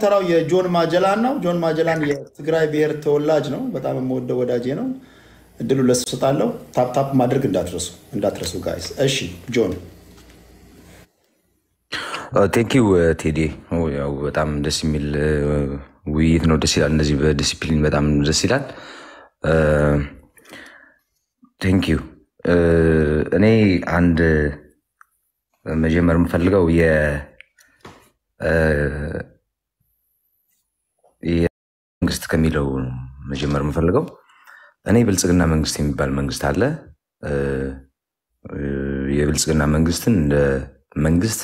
ተራው የጆን ማጀላን ነው። ጆን ማጀላን የትግራይ ብሔር ተወላጅ ነው። በጣም የምወደው ወዳጄ ነው። እድሉ ለሱ እሰጣለሁ። ታፕታፕ ማድረግ እንዳትረሱ እንዳትረሱ ጋይስ። እሺ ጆን ቴንኪው uh, ቴዲ። uh, oh, ያው በጣም ደስ የሚል uh, ውይይት ነው። ደስ ይላል። እነዚህ በዲሲፕሊን በጣም ደስ ይላል። ቴንኪው። እኔ አንድ መጀመር የምፈልገው መንግስት ከሚለው መጀመር የምፈልገው እኔ ብልጽግና መንግስት የሚባል መንግስት አለ። የብልጽግና መንግስትን እንደ መንግስት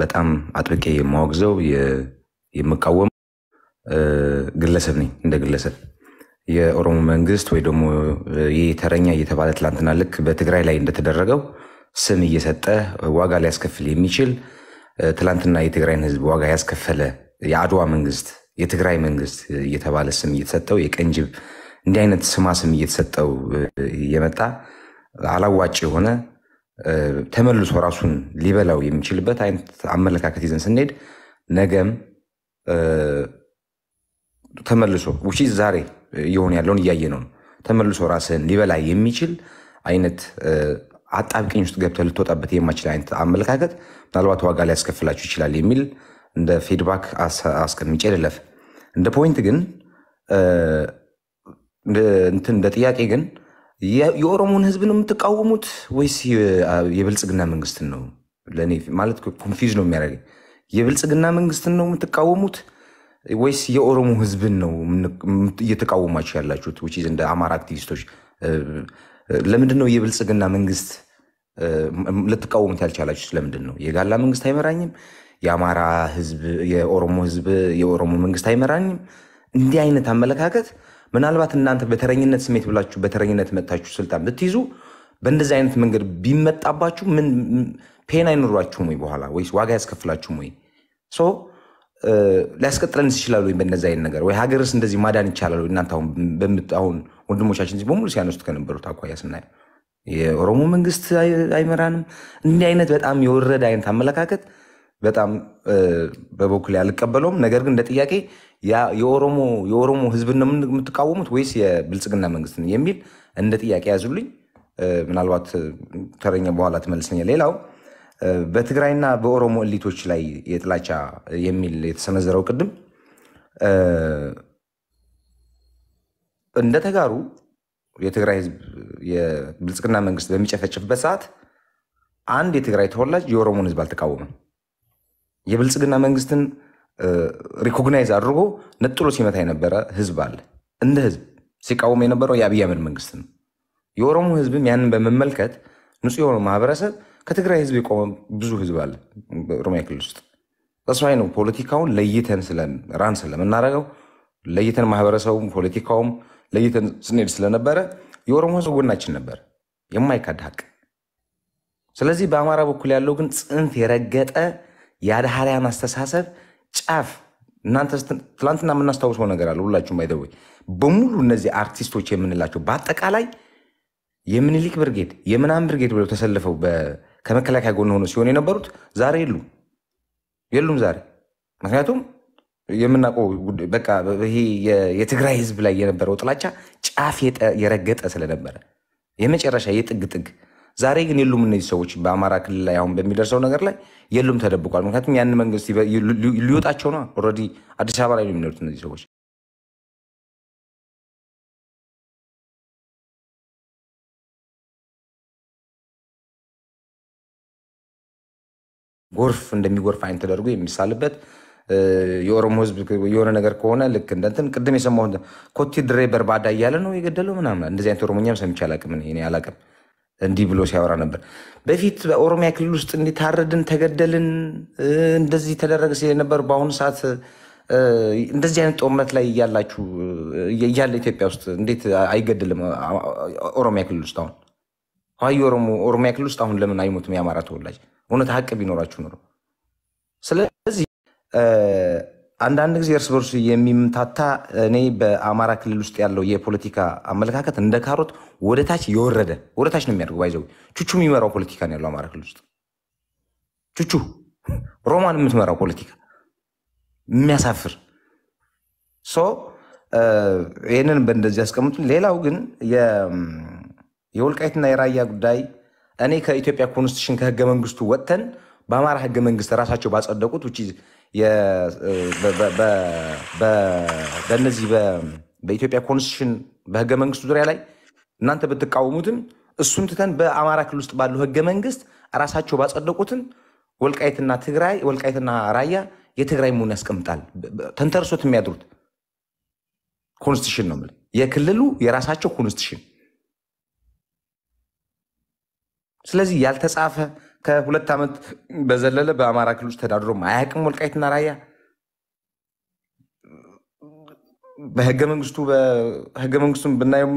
በጣም አጥብቄ የማወግዘው የምቃወም ግለሰብ ነኝ። እንደ ግለሰብ የኦሮሞ መንግስት ወይ ደግሞ ይህ ተረኛ እየተባለ ትላንትና ልክ በትግራይ ላይ እንደተደረገው ስም እየሰጠ ዋጋ ሊያስከፍል የሚችል ትላንትና የትግራይን ህዝብ ዋጋ ያስከፈለ የአድዋ መንግስት የትግራይ መንግስት እየተባለ ስም እየተሰጠው የቀንጅብ እንዲህ አይነት ስማ ስም እየተሰጠው እየመጣ አላዋጭ የሆነ ተመልሶ ራሱን ሊበላው የሚችልበት አይነት አመለካከት ይዘን ስንሄድ ነገም ተመልሶ ውጪ ዛሬ እየሆነ ያለውን እያየ ነው ተመልሶ ራስህን ሊበላ የሚችል አይነት አጣብቂኝ ውስጥ ገብተህ ልትወጣበት የማችል አይነት አመለካከት ምናልባት ዋጋ ሊያስከፍላችሁ ይችላል የሚል እንደ ፊድባክ አስቀምጬ ልለፍ። እንደ ፖይንት ግን እንደ ጥያቄ ግን የኦሮሞን ህዝብ ነው የምትቃወሙት ወይስ የብልጽግና መንግስትን ነው? ለእኔ ማለት ነው የሚያደርገኝ። የብልጽግና መንግስትን ነው የምትቃወሙት ወይስ የኦሮሞ ህዝብን ነው እየተቃወማችሁ ያላችሁት? ውጪ እንደ አማራ አክቲቪስቶች ለምንድን ነው የብልጽግና መንግስት ልትቃወሙት ያልቻላችሁ? ለምንድን ነው የጋላ መንግስት አይመራኝም የአማራ ህዝብ የኦሮሞ ህዝብ የኦሮሞ መንግስት አይመራኝም። እንዲህ አይነት አመለካከት ምናልባት እናንተ በተረኝነት ስሜት ብላችሁ በተረኝነት መታችሁ ስልጣን ብትይዙ በእንደዚህ አይነት መንገድ ቢመጣባችሁ ምን ፔን አይኖሯችሁም ወይ? በኋላ ወይስ ዋጋ ያስከፍላችሁም ወይ? ሊያስቀጥለን ይችላል ወይ? በእነዚህ አይነት ነገር ወይ ሀገርስ እንደዚህ ማዳን ይቻላል ወይ? እናንተ አሁን ወንድሞቻችን እዚህ በሙሉ ሲያነሱት ከነበሩት አኳያ ስናየው የኦሮሞ መንግስት አይመራንም፣ እንዲህ አይነት በጣም የወረደ አይነት አመለካከት በጣም በበኩል ያልቀበለውም ነገር ግን እንደ ጥያቄ የኦሮሞ ህዝብን ነው የምትቃወሙት ወይስ የብልጽግና መንግስት የሚል እንደ ጥያቄ ያዙልኝ። ምናልባት ተረኛ በኋላ ትመልሰኛል። ሌላው በትግራይና በኦሮሞ እሊቶች ላይ የጥላቻ የሚል የተሰነዘረው ቅድም እንደ ተጋሩ የትግራይ ህዝብ የብልጽግና መንግስት በሚጨፈጭፍበት ሰዓት አንድ የትግራይ ተወላጅ የኦሮሞን ህዝብ አልተቃወመም። የብልጽግና መንግስትን ሪኮግናይዝ አድርጎ ነጥሎ ሲመታ የነበረ ህዝብ አለ። እንደ ህዝብ ሲቃወም የነበረው የአብይ አህመድ መንግስት ነው። የኦሮሞ ህዝብም ያንን በመመልከት ንጹህ የሆነ ማህበረሰብ ከትግራይ ህዝብ የቆመ ብዙ ህዝብ አለ ኦሮሚያ ክልል ውስጥ። ተስፋይ ነው ፖለቲካውን ለይተን ራን ስለምናደርገው ለይተን ማህበረሰቡም ፖለቲካውም ለይተን ስንሄድ ስለነበረ የኦሮሞ ህዝብ ጎናችን ነበር፣ የማይካድ ሀቅ። ስለዚህ በአማራ በኩል ያለው ግን ጽንፍ የረገጠ የአድሃሪያን አስተሳሰብ ጫፍ እናንተ ትላንትና የምናስታውሰው ነገር አለ። ሁላችሁም አይደወ በሙሉ እነዚህ አርቲስቶች የምንላቸው በአጠቃላይ የምኒልክ ብርጌድ የምናምን ብርጌድ ብለው ተሰልፈው ከመከላከያ ጎን ሆነው ሲሆን የነበሩት ዛሬ የሉ የሉም ዛሬ ምክንያቱም የምናውቀው በቃ ይሄ የትግራይ ህዝብ ላይ የነበረው ጥላቻ ጫፍ የረገጠ ስለነበረ የመጨረሻ የጥግ ጥግ ዛሬ ግን የሉም እነዚህ ሰዎች በአማራ ክልል ላይ አሁን በሚደርሰው ነገር ላይ የሉም፣ ተደብቋል። ምክንያቱም ያን መንግስት ሊወጣቸው ነው። ኦልሬዲ አዲስ አበባ ላይ ነው የሚኖሩት እነዚህ ሰዎች። ጎርፍ እንደሚጎርፍ አይነት ተደርጎ የሚሳልበት የኦሮሞ ህዝብ የሆነ ነገር ከሆነ ልክ እንደንትን ቅድም የሰማሁት ኮቴ ድሬ በርባዳ እያለ ነው የገደለው ምናምን። እንደዚህ አይነት ኦሮሞኛም ሰምቼ አላቅም፣ አላቅም። እንዲህ ብሎ ሲያወራ ነበር። በፊት በኦሮሚያ ክልል ውስጥ እንዲታረድን፣ ተገደልን፣ እንደዚህ ተደረገ ሲል ነበር። በአሁኑ ሰዓት እንደዚህ አይነት ጦርነት ላይ እያላችሁ እያለ ኢትዮጵያ ውስጥ እንዴት አይገድልም? ኦሮሚያ ክልል ውስጥ አሁን ሀይ ኦሮሚያ ክልል ውስጥ አሁን ለምን አይሞትም የአማራ ተወላጅ? እውነት ሀቅ ቢኖራችሁ ኖሮ ስለዚህ አንዳንድ ጊዜ እርስ በርሱ የሚምታታ እኔ በአማራ ክልል ውስጥ ያለው የፖለቲካ አመለካከት እንደ ካሮት ወደታች የወረደ ወደታች ነው የሚያደርገው። ባይዘው ቹቹ የሚመራው ፖለቲካ ነው ያለው አማራ ክልል ውስጥ ቹቹ ሮማን የምትመራው ፖለቲካ የሚያሳፍር ይህንን በእንደዚህ ያስቀምጡ። ሌላው ግን የወልቃይትና የራያ ጉዳይ እኔ ከኢትዮጵያ ኮንስቲሽን ከህገ መንግስቱ ወጥተን በአማራ ህገ መንግስት ራሳቸው ባጸደቁት በእነዚህ በኢትዮጵያ ኮንስቲቱሽን በህገ መንግስቱ ዙሪያ ላይ እናንተ ብትቃወሙትም እሱን ትተን በአማራ ክልል ውስጥ ባለው ህገ መንግስት ራሳቸው ባጸደቁትን ወልቃይትና ትግራይ ወልቃይትና ራያ የትግራይ መሆን ያስቀምጣል። ተንተርሶት የሚያድሩት ኮንስቲቱሽን ነው። የክልሉ የራሳቸው ኮንስቲቱሽን ስለዚህ ያልተጻፈ ከሁለት ዓመት በዘለለ በአማራ ክልሎች ተዳድሮ ማያቅም ወልቃይትና ራያ በህገ መንግስቱ በህገ መንግስቱን ብናየም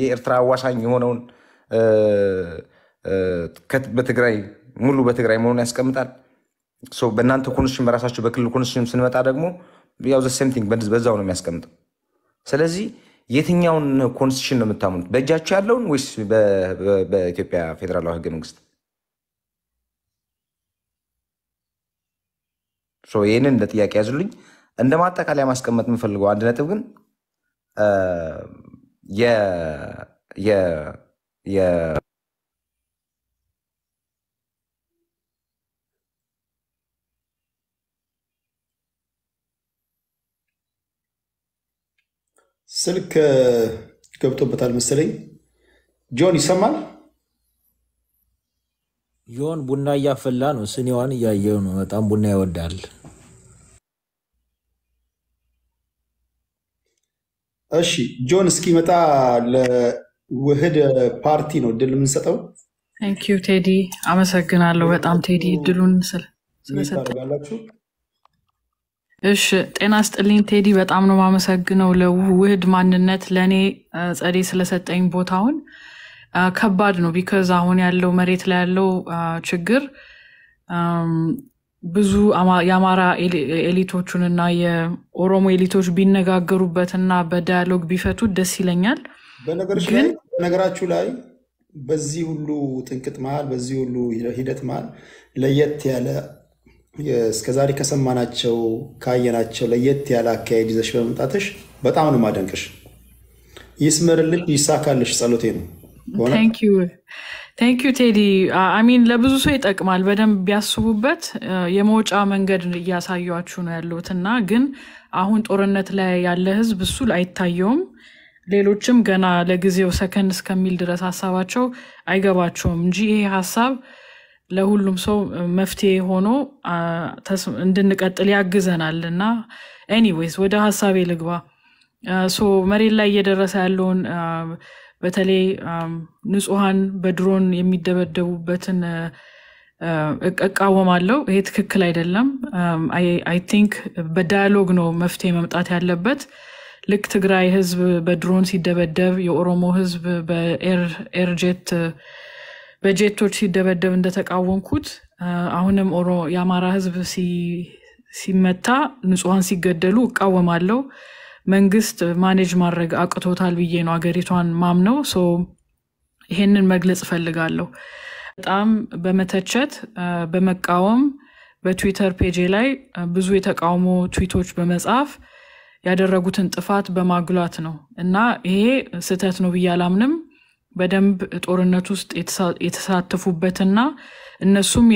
የኤርትራ አዋሳኝ የሆነውን በትግራይ ሙሉ በትግራይ መሆኑን ያስቀምጣል። በእናንተ ኮንስሽን በራሳቸው በክልል ኮንስሽን ስንመጣ ደግሞ ያው ዘ ሴም ቲንግ በዛው ነው የሚያስቀምጠው። ስለዚህ የትኛውን ኮንስሽን ነው የምታምኑት? በእጃቸው ያለውን ወይስ በኢትዮጵያ ፌዴራላዊ ህገ መንግስት? ይህንን እንደ ጥያቄ ያዙልኝ። እንደ ማጠቃለያ ማስቀመጥ የምፈልገው አንድ ነጥብ ግን ስልክ ገብቶበታል መሰለኝ። ጆን ይሰማል? ዮን ቡና እያፈላ ነው። ስኒዋን እያየው ነው። በጣም ቡና ይወዳል። እሺ ጆን እስኪመጣ ለውህድ ፓርቲ ነው እድል የምንሰጠው። ቴንክዩ ቴዲ፣ አመሰግናለሁ በጣም ቴዲ እድሉን ስለሰጠላችሁ። እሺ ጤና ስጥልኝ ቴዲ፣ በጣም ነው የማመሰግነው ለውህድ ማንነት ለእኔ ጸዴ ስለሰጠኝ ቦታውን ከባድ ነው። ቢከዝ አሁን ያለው መሬት ላይ ያለው ችግር ብዙ የአማራ ኤሊቶቹን እና የኦሮሞ ኤሊቶች ቢነጋገሩበት እና በዳያሎግ ቢፈቱት ደስ ይለኛል። በነገራችሁ ላይ በዚህ ሁሉ ጥንቅጥ መሃል፣ በዚህ ሁሉ ሂደት መሃል ለየት ያለ እስከዛሬ ከሰማናቸው ካየናቸው ለየት ያለ አካሄድ ይዘሽ በመምጣትሽ በጣም ነው ማደንቅሽ። ይስመርልሽ፣ ይሳካልሽ፣ ጸሎቴ ነው። ቴንክ ቴዲ። አሚን ለብዙ ሰው ይጠቅማል፣ በደንብ ቢያስቡበት። uh, የመውጫ መንገድ እያሳያችሁ ነው ያለሁት እና ግን አሁን ጦርነት ላይ ያለ ህዝብ እሱ አይታየውም። ሌሎችም ገና ለጊዜው ሰከንድ እስከሚል ድረስ ሀሳባቸው አይገባቸውም እንጂ ይሄ ሀሳብ ለሁሉም ሰው መፍትሄ ሆኖ uh, እንድንቀጥል ያግዘናል እና ኤኒዌይስ ወደ ሀሳቤ ልግባ። uh, መሬት ላይ እየደረሰ ያለውን በተለይ ንጹሐን በድሮን የሚደበደቡበትን እቃወማለሁ። ይሄ ትክክል አይደለም። አይ ቲንክ በዳያሎግ ነው መፍትሄ መምጣት ያለበት። ልክ ትግራይ ህዝብ በድሮን ሲደበደብ፣ የኦሮሞ ህዝብ በኤርጀት በጀቶች ሲደበደብ እንደተቃወምኩት አሁንም የአማራ ህዝብ ሲመታ፣ ንጹሐን ሲገደሉ እቃወማለሁ። መንግስት ማኔጅ ማድረግ አቅቶታል ብዬ ነው አገሪቷን ማምነው። ይሄንን መግለጽ እፈልጋለሁ። በጣም በመተቸት በመቃወም በትዊተር ፔጄ ላይ ብዙ የተቃውሞ ትዊቶች በመጻፍ ያደረጉትን ጥፋት በማጉላት ነው እና ይሄ ስህተት ነው ብዬ አላምንም። በደንብ ጦርነት ውስጥ የተሳተፉበትና እነሱም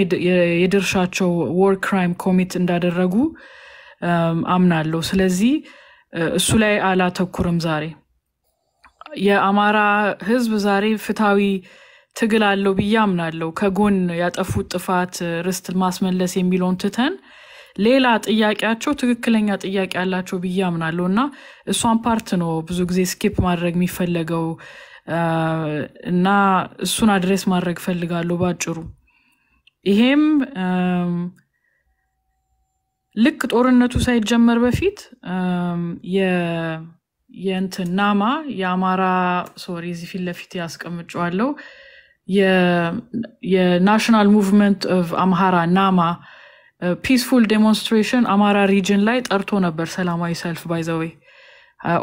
የድርሻቸው ዎር ክራይም ኮሚት እንዳደረጉ አምናለሁ። ስለዚህ እሱ ላይ አላተኩርም። ዛሬ የአማራ ህዝብ ዛሬ ፍትሐዊ ትግል አለው ብዬ አምናለሁ። ከጎን ያጠፉት ጥፋት ርስት ማስመለስ የሚለውን ትተን ሌላ ጥያቄያቸው ትክክለኛ ጥያቄ ያላቸው ብዬ አምናለሁ እና እሷን ፓርት ነው ብዙ ጊዜ ስኪፕ ማድረግ የሚፈለገው እና እሱን አድሬስ ማድረግ ፈልጋለሁ ባጭሩ ይሄም ልክ ጦርነቱ ሳይጀመር በፊት የእንትን ናማ የአማራ ሶሪ እዚህ ፊት ለፊት ያስቀምጨዋለው የናሽናል ሙቭመንት ኦፍ አምሃራ ናማ ፒስፉል ዴሞንስትሬሽን አማራ ሪጅን ላይ ጠርቶ ነበር ሰላማዊ ሰልፍ ባይዘወይ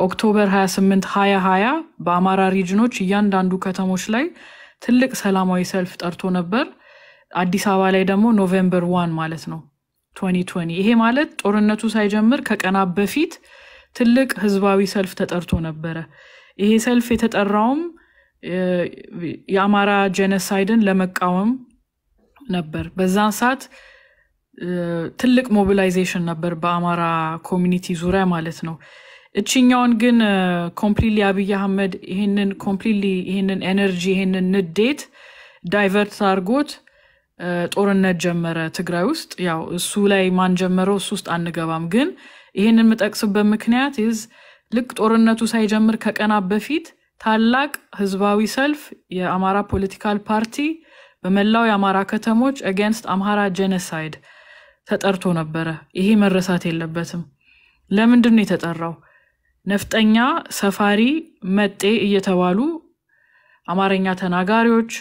ኦክቶበር 28 2020 በአማራ ሪጅኖች እያንዳንዱ ከተሞች ላይ ትልቅ ሰላማዊ ሰልፍ ጠርቶ ነበር። አዲስ አበባ ላይ ደግሞ ኖቬምበር ዋን ማለት ነው 2020 ይሄ ማለት ጦርነቱ ሳይጀምር ከቀናት በፊት ትልቅ ህዝባዊ ሰልፍ ተጠርቶ ነበረ። ይሄ ሰልፍ የተጠራውም የአማራ ጀነሳይድን ለመቃወም ነበር። በዛን ሰዓት ትልቅ ሞቢላይዜሽን ነበር በአማራ ኮሚኒቲ ዙሪያ ማለት ነው። እችኛውን ግን ኮምፕሊትሊ አብይ አህመድ ይህንን ኮምፕሊትሊ ይህንን ኤነርጂ ይህንን ንዴት ዳይቨርት አድርጎት ጦርነት ጀመረ ትግራይ ውስጥ። ያው እሱ ላይ ማን ጀመረው እሱ ውስጥ አንገባም። ግን ይህን የምጠቅስበት ምክንያት ይዝ ልክ ጦርነቱ ሳይጀምር ከቀናት በፊት ታላቅ ህዝባዊ ሰልፍ የአማራ ፖለቲካል ፓርቲ በመላው የአማራ ከተሞች አጋንስት አምሃራ ጄኖሳይድ ተጠርቶ ነበረ። ይሄ መረሳት የለበትም። ለምንድን ነው የተጠራው? ነፍጠኛ፣ ሰፋሪ፣ መጤ እየተባሉ አማርኛ ተናጋሪዎች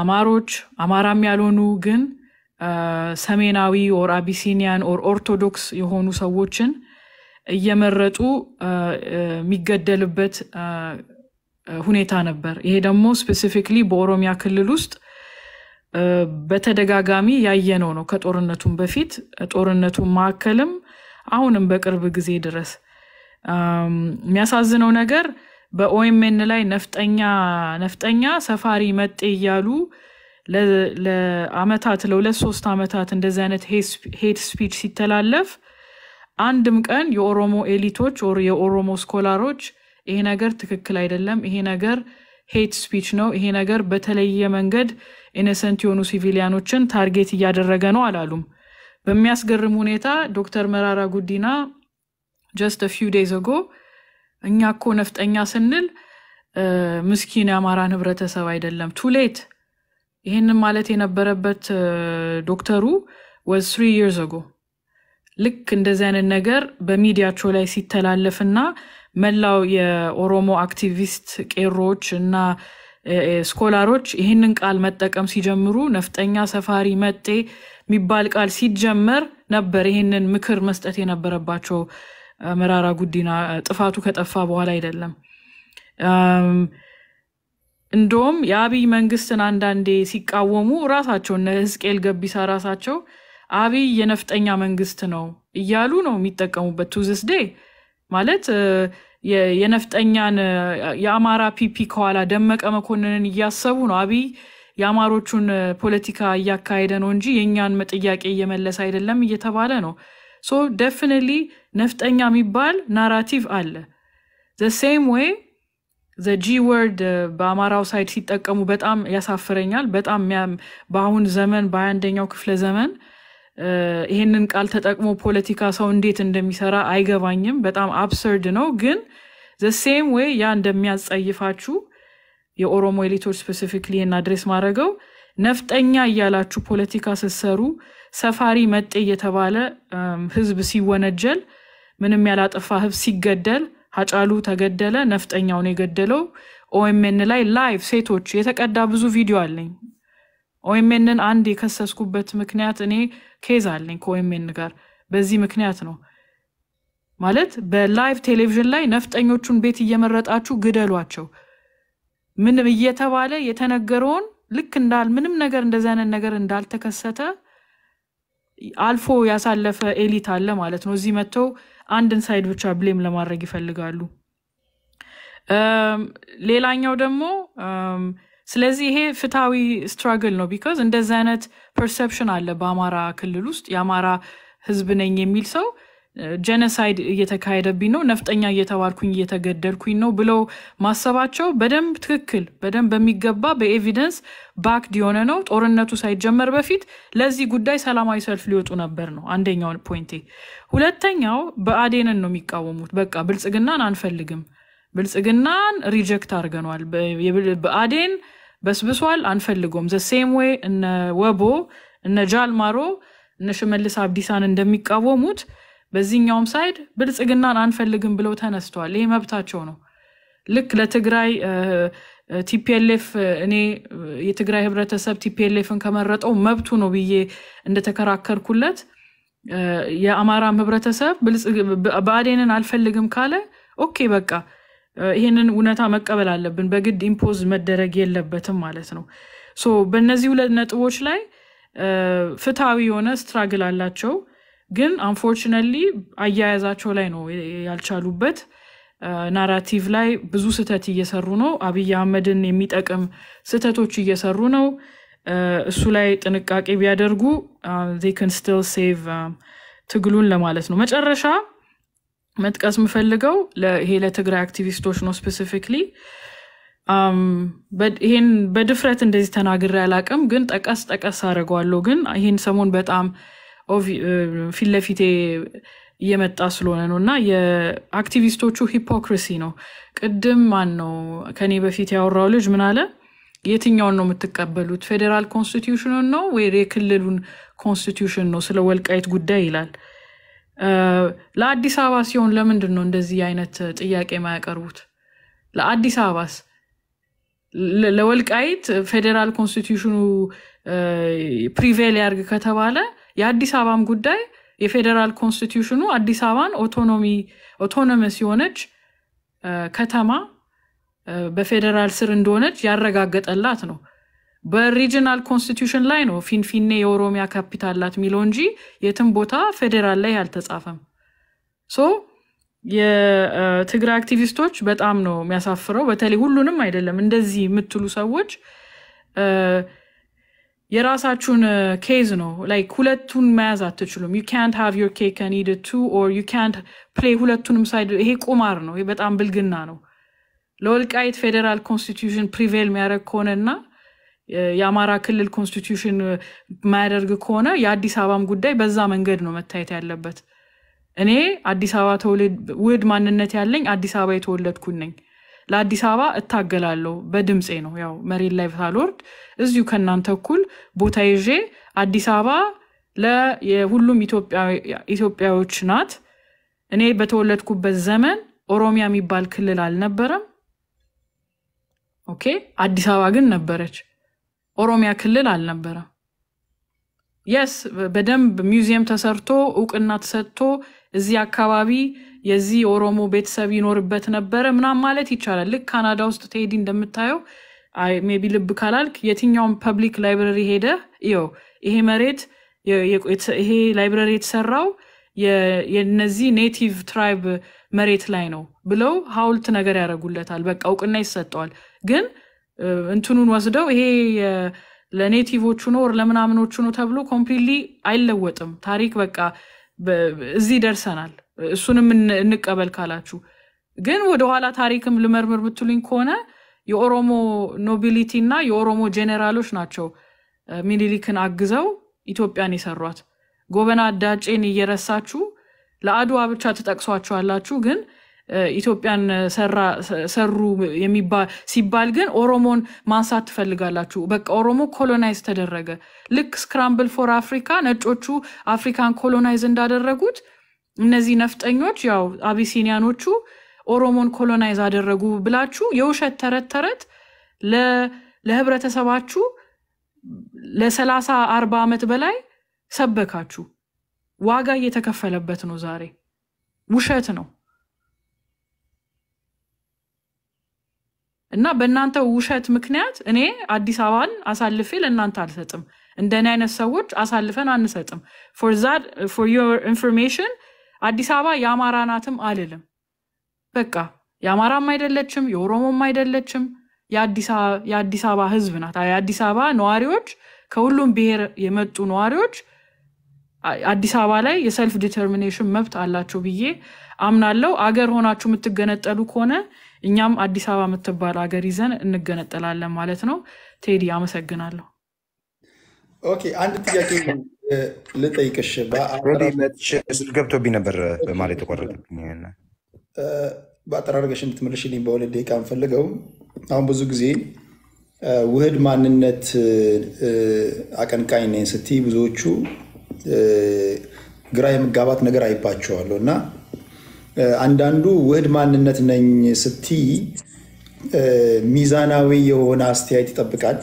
አማሮች አማራም ያልሆኑ ግን ሰሜናዊ ኦር አቢሲኒያን ኦር ኦርቶዶክስ የሆኑ ሰዎችን እየመረጡ የሚገደልበት ሁኔታ ነበር። ይሄ ደግሞ ስፔሲፊክሊ በኦሮሚያ ክልል ውስጥ በተደጋጋሚ ያየነው ነው። ከጦርነቱም በፊት ጦርነቱን ማዕከልም አሁንም በቅርብ ጊዜ ድረስ የሚያሳዝነው ነገር በኦኤምኤን ላይ ነፍጠኛ ነፍጠኛ ሰፋሪ መጤ እያሉ ለአመታት ለሁለት ሶስት አመታት እንደዚህ አይነት ሄት ስፒች ሲተላለፍ አንድም ቀን የኦሮሞ ኤሊቶች ኦር የኦሮሞ ስኮላሮች ይሄ ነገር ትክክል አይደለም፣ ይሄ ነገር ሄት ስፒች ነው፣ ይሄ ነገር በተለየ መንገድ ኢነሰንት የሆኑ ሲቪሊያኖችን ታርጌት እያደረገ ነው አላሉም። በሚያስገርም ሁኔታ ዶክተር መራራ ጉዲና ጀስት ፊው ዴይዝ አጎ እኛ እኮ ነፍጠኛ ስንል ምስኪን የአማራን ህብረተሰብ አይደለም። ቱሌት ይህንን ማለት የነበረበት ዶክተሩ ወዝ ስሪ ይርስ አጎ ልክ እንደዚህ አይነት ነገር በሚዲያቸው ላይ ሲተላለፍና መላው የኦሮሞ አክቲቪስት ቄሮዎች እና ስኮላሮች ይህንን ቃል መጠቀም ሲጀምሩ ነፍጠኛ፣ ሰፋሪ፣ መጤ የሚባል ቃል ሲጀመር ነበር ይህንን ምክር መስጠት የነበረባቸው መራራ ጉዲና ጥፋቱ ከጠፋ በኋላ አይደለም። እንደውም የአብይ መንግስትን አንዳንዴ ሲቃወሙ ራሳቸው እነ ህዝቅኤል ገቢሳ ራሳቸው አብይ የነፍጠኛ መንግስት ነው እያሉ ነው የሚጠቀሙበት። ቱዝስዴ ማለት የነፍጠኛን የአማራ ፒፒ ከኋላ ደመቀ መኮንንን እያሰቡ ነው። አብይ የአማሮቹን ፖለቲካ እያካሄደ ነው እንጂ የእኛን ጥያቄ እየመለሰ አይደለም እየተባለ ነው። ሶ ደፍኒትሊ ነፍጠኛ የሚባል ናራቲቭ አለ። ዘ ሴም ዌይ ዘ ጂ ወርድ በአማራው ሳይድ ሲጠቀሙ በጣም ያሳፍረኛል። በጣም በአሁን ዘመን በ ክፍለ ዘመን uh, ይሄንን ቃል ተጠቅሞ ፖለቲካ ሰው እንዴት እንደሚሰራ አይገባኝም። በጣም አብሰርድ ነው። ግን ዘ ሴም ዌይ ያ እንደሚያስጸይፋችሁ የኦሮሞ ኤሊቶች ስፔሲፊክሊ ይህን አድሬስ ማድረገው ነፍጠኛ እያላችሁ ፖለቲካ ስትሰሩ ሰፋሪ መጤ እየተባለ ህዝብ ሲወነጀል ምንም ያላጠፋ ህዝብ ሲገደል ሀጫሉ ተገደለ፣ ነፍጠኛውን የገደለው ኦኤምኤን ላይ ላይቭ ሴቶች የተቀዳ ብዙ ቪዲዮ አለኝ። ኦኤምኤንን አንድ የከሰስኩበት ምክንያት እኔ ኬዝ አለኝ ከኦኤምኤን ጋር በዚህ ምክንያት ነው። ማለት በላይቭ ቴሌቪዥን ላይ ነፍጠኞቹን ቤት እየመረጣችሁ ግደሏቸው ምንም እየተባለ የተነገረውን ልክ እንዳል ምንም ነገር እንደዚህ አይነት ነገር እንዳልተከሰተ አልፎ ያሳለፈ ኤሊት አለ ማለት ነው። እዚህ መጥተው አንድን ሳይድ ብቻ ብሌም ለማድረግ ይፈልጋሉ። ሌላኛው ደግሞ ስለዚህ ይሄ ፍትሐዊ ስትራግል ነው። ቢካዝ እንደዚህ አይነት ፐርሰፕሽን አለ በአማራ ክልል ውስጥ የአማራ ህዝብ ነኝ የሚል ሰው ጀነሳይድ እየተካሄደብኝ ነው፣ ነፍጠኛ እየተባልኩኝ እየተገደልኩኝ ነው ብለው ማሰባቸው በደንብ ትክክል፣ በደንብ በሚገባ በኤቪደንስ ባክድ የሆነ ነው። ጦርነቱ ሳይጀመር በፊት ለዚህ ጉዳይ ሰላማዊ ሰልፍ ሊወጡ ነበር ነው አንደኛው ፖይንቴ። ሁለተኛው በአዴንን ነው የሚቃወሙት። በቃ ብልጽግናን አንፈልግም፣ ብልጽግናን ሪጀክት አድርገኗል፣ በአዴን በስብሷል፣ አንፈልጎም። ዘሴም ዌይ እነ ወቦ እነ ጃልማሮ እነ ሽመልስ አብዲሳን እንደሚቃወሙት በዚህኛውም ሳይድ ብልጽግናን አንፈልግም ብለው ተነስተዋል። ይሄ መብታቸው ነው። ልክ ለትግራይ ቲፒኤልኤፍ እኔ የትግራይ ህብረተሰብ ቲፒኤልኤፍን ከመረጠው መብቱ ነው ብዬ እንደተከራከርኩለት የአማራም ህብረተሰብ ብአዴንን አልፈልግም ካለ ኦኬ በቃ ይህንን እውነታ መቀበል አለብን። በግድ ኢምፖዝ መደረግ የለበትም ማለት ነው። ሶ በእነዚህ ሁለት ነጥቦች ላይ ፍትሐዊ የሆነ ስትራግል አላቸው። ግን አንፎርችነትሊ አያያዛቸው ላይ ነው ያልቻሉበት። ናራቲቭ ላይ ብዙ ስህተት እየሰሩ ነው። አብይ አህመድን የሚጠቅም ስህተቶች እየሰሩ ነው። እሱ ላይ ጥንቃቄ ቢያደርጉ ን ስቲል ሴቭ ትግሉን ለማለት ነው። መጨረሻ መጥቀስ የምፈልገው ይሄ ለትግራይ አክቲቪስቶች ነው ስፔሲፊክሊ ይሄን በድፍረት እንደዚህ ተናግሬ አላቅም፣ ግን ጠቀስ ጠቀስ አድርገዋለሁ። ግን ይህን ሰሞን በጣም ፊት ለፊቴ እየመጣ ስለሆነ ነው እና የአክቲቪስቶቹ ሂፖክሪሲ ነው። ቅድም ማን ነው ከኔ በፊት ያወራው ልጅ ምን አለ? የትኛውን ነው የምትቀበሉት? ፌዴራል ኮንስቲትዩሽኑን ነው ወይ የክልሉን ኮንስቲትዩሽን ነው? ስለ ወልቃይት ጉዳይ ይላል። ለአዲስ አበባ ሲሆን ለምንድን ነው እንደዚህ አይነት ጥያቄ የማያቀርቡት? ለአዲስ አበባስ ለወልቃይት ፌዴራል ኮንስቲትዩሽኑ ፕሪቬል ያርግ ከተባለ የአዲስ አበባም ጉዳይ የፌዴራል ኮንስቲትዩሽኑ አዲስ አበባን ኦቶኖሚ ኦቶኖመስ የሆነች ከተማ በፌዴራል ስር እንደሆነች ያረጋገጠላት ነው። በሪጅናል ኮንስቲትዩሽን ላይ ነው ፊንፊኔ የኦሮሚያ ካፒታል የሚለው እንጂ የትም ቦታ ፌዴራል ላይ አልተጻፈም። ሶ የትግራይ አክቲቪስቶች በጣም ነው የሚያሳፍረው። በተለይ ሁሉንም አይደለም እንደዚህ የምትሉ ሰዎች የራሳችሁን ኬዝ uh, ነው ላይክ ሁለቱን መያዝ አትችሉም። ዩ ካንት ሃቭ ዮር ኬክ ኤንድ ኢት ቱ ኦር ዩ ካንት ፕሌይ ሁለቱንም ሳይድ። ይሄ ቁማር ነው፣ በጣም ብልግና ነው። ለወልቃይት ፌዴራል ኮንስቲትዩሽን ፕሪቬል የሚያደርግ ከሆነና uh, የአማራ ክልል ኮንስቲትዩሽን uh, የማያደርግ ከሆነ የአዲስ አበባም ጉዳይ በዛ መንገድ ነው መታየት ያለበት። እኔ አዲስ አበባ ውድ ማንነት ያለኝ አዲስ አበባ የተወለድኩኝ ነኝ። ለአዲስ አበባ እታገላለሁ በድምፄ ነው። ያው መሬት ላይ ሳልወርድ እዚሁ ከእናንተ እኩል ቦታ ይዤ አዲስ አበባ ለሁሉም ኢትዮጵያዎች ናት። እኔ በተወለድኩበት ዘመን ኦሮሚያ የሚባል ክልል አልነበረም። ኦኬ፣ አዲስ አበባ ግን ነበረች። ኦሮሚያ ክልል አልነበረም። የስ በደንብ ሚውዚየም ተሰርቶ እውቅና ተሰጥቶ እዚህ አካባቢ የዚህ የኦሮሞ ቤተሰብ ይኖርበት ነበረ ምናም ማለት ይቻላል። ልክ ካናዳ ውስጥ ትሄዲ እንደምታየው ሜይ ቢ ልብ ካላልክ የትኛውን ፐብሊክ ላይብረሪ ሄደ ይኸው ይሄ መሬት ይሄ ላይብረሪ የተሰራው የነዚህ ኔቲቭ ትራይብ መሬት ላይ ነው ብለው ሀውልት ነገር ያደርጉለታል። በቃ እውቅና ይሰጠዋል። ግን እንትኑን ወስደው ይሄ ለኔቲቮቹ ነው ወር ለምናምኖቹ ነው ተብሎ ኮምፕሊትሊ አይለወጥም። ታሪክ በቃ እዚህ ደርሰናል። እሱንም እንቀበል ካላችሁ ግን ወደኋላ ታሪክም ልመርምር ብትሉኝ ከሆነ የኦሮሞ ኖቢሊቲ እና የኦሮሞ ጄኔራሎች ናቸው ሚኒሊክን አግዘው ኢትዮጵያን የሰሯት። ጎበና አዳጬን እየረሳችሁ ለአድዋ ብቻ ትጠቅሷቸዋላችሁ። ግን ኢትዮጵያን ሰሩ ሲባል ግን ኦሮሞን ማንሳት ትፈልጋላችሁ። በቃ ኦሮሞ ኮሎናይዝ ተደረገ። ልክ ስክራምብል ፎር አፍሪካ ነጮቹ አፍሪካን ኮሎናይዝ እንዳደረጉት እነዚህ ነፍጠኞች ያው አቢሲኒያኖቹ ኦሮሞን ኮሎናይዝ አደረጉ ብላችሁ የውሸት ተረት ተረት ለህብረተሰባችሁ ለሰላሳ አርባ ዓመት በላይ ሰበካችሁ። ዋጋ እየተከፈለበት ነው። ዛሬ ውሸት ነው እና በእናንተ ውሸት ምክንያት እኔ አዲስ አበባን አሳልፌ ለእናንተ አልሰጥም። እንደኔ አይነት ሰዎች አሳልፈን አንሰጥም። ፎር ዮር ኢንፎርሜሽን አዲስ አበባ የአማራ ናትም አልልም። በቃ የአማራም አይደለችም፣ የኦሮሞም አይደለችም። የአዲስ አበባ ህዝብ ናት። የአዲስ አበባ ነዋሪዎች ከሁሉም ብሔር የመጡ ነዋሪዎች አዲስ አበባ ላይ የሰልፍ ዲተርሚኔሽን መብት አላቸው ብዬ አምናለው። አገር ሆናችሁ የምትገነጠሉ ከሆነ እኛም አዲስ አበባ የምትባል አገር ይዘን እንገነጠላለን ማለት ነው። ቴዲ አመሰግናለሁ። ኦኬ አንድ ጥያቄ ልጠይቅሽ መጥቼ ስል ገብቶብኝ ነበር በማለት የተቆረጠብኝ። በአጠራርገሽ እንድትመልሽልኝ በሁለት ደቂቃ ንፈልገው። አሁን ብዙ ጊዜ ውህድ ማንነት አቀንቃኝ ነኝ ስቲ ብዙዎቹ ግራ የመጋባት ነገር አይባቸዋለሁ እና አንዳንዱ ውህድ ማንነት ነኝ ስቲ ሚዛናዊ የሆነ አስተያየት ይጠብቃል።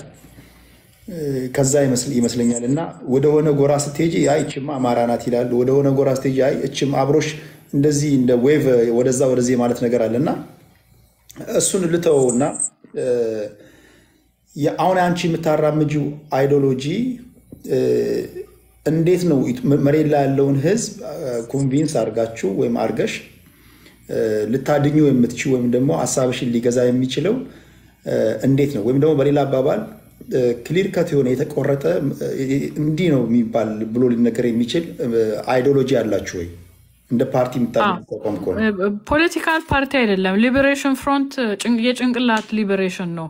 ከዛ ይመስለኛል እና ወደሆነ ጎራ ስትሄጂ አይ እችም አማራ ናት ይላሉ። ወደሆነ ጎራ ስትሄጂ አይ እችም አብሮሽ እንደዚህ እንደ ዌቭ ወደዛ ወደዚህ ማለት ነገር አለ እና እሱን ልተወው እና አሁን አንቺ የምታራምጂው አይዲዮሎጂ እንዴት ነው መሬት ላይ ያለውን ህዝብ ኮንቪንስ አድርጋችሁ ወይም አድርገሽ ልታድኙ የምትችው ወይም ደግሞ ሀሳብሽን ሊገዛ የሚችለው እንዴት ነው? ወይም ደግሞ በሌላ አባባል ክሊር ከት የሆነ የተቆረጠ እንዲህ ነው የሚባል ብሎ ሊነገር የሚችል አይዲዮሎጂ አላችሁ ወይ? እንደ ፓርቲ የምታቋቋም ከሆነ ፖለቲካል ፓርቲ አይደለም። ሊበሬሽን ፍሮንት የጭንቅላት ሊበሬሽን ነው።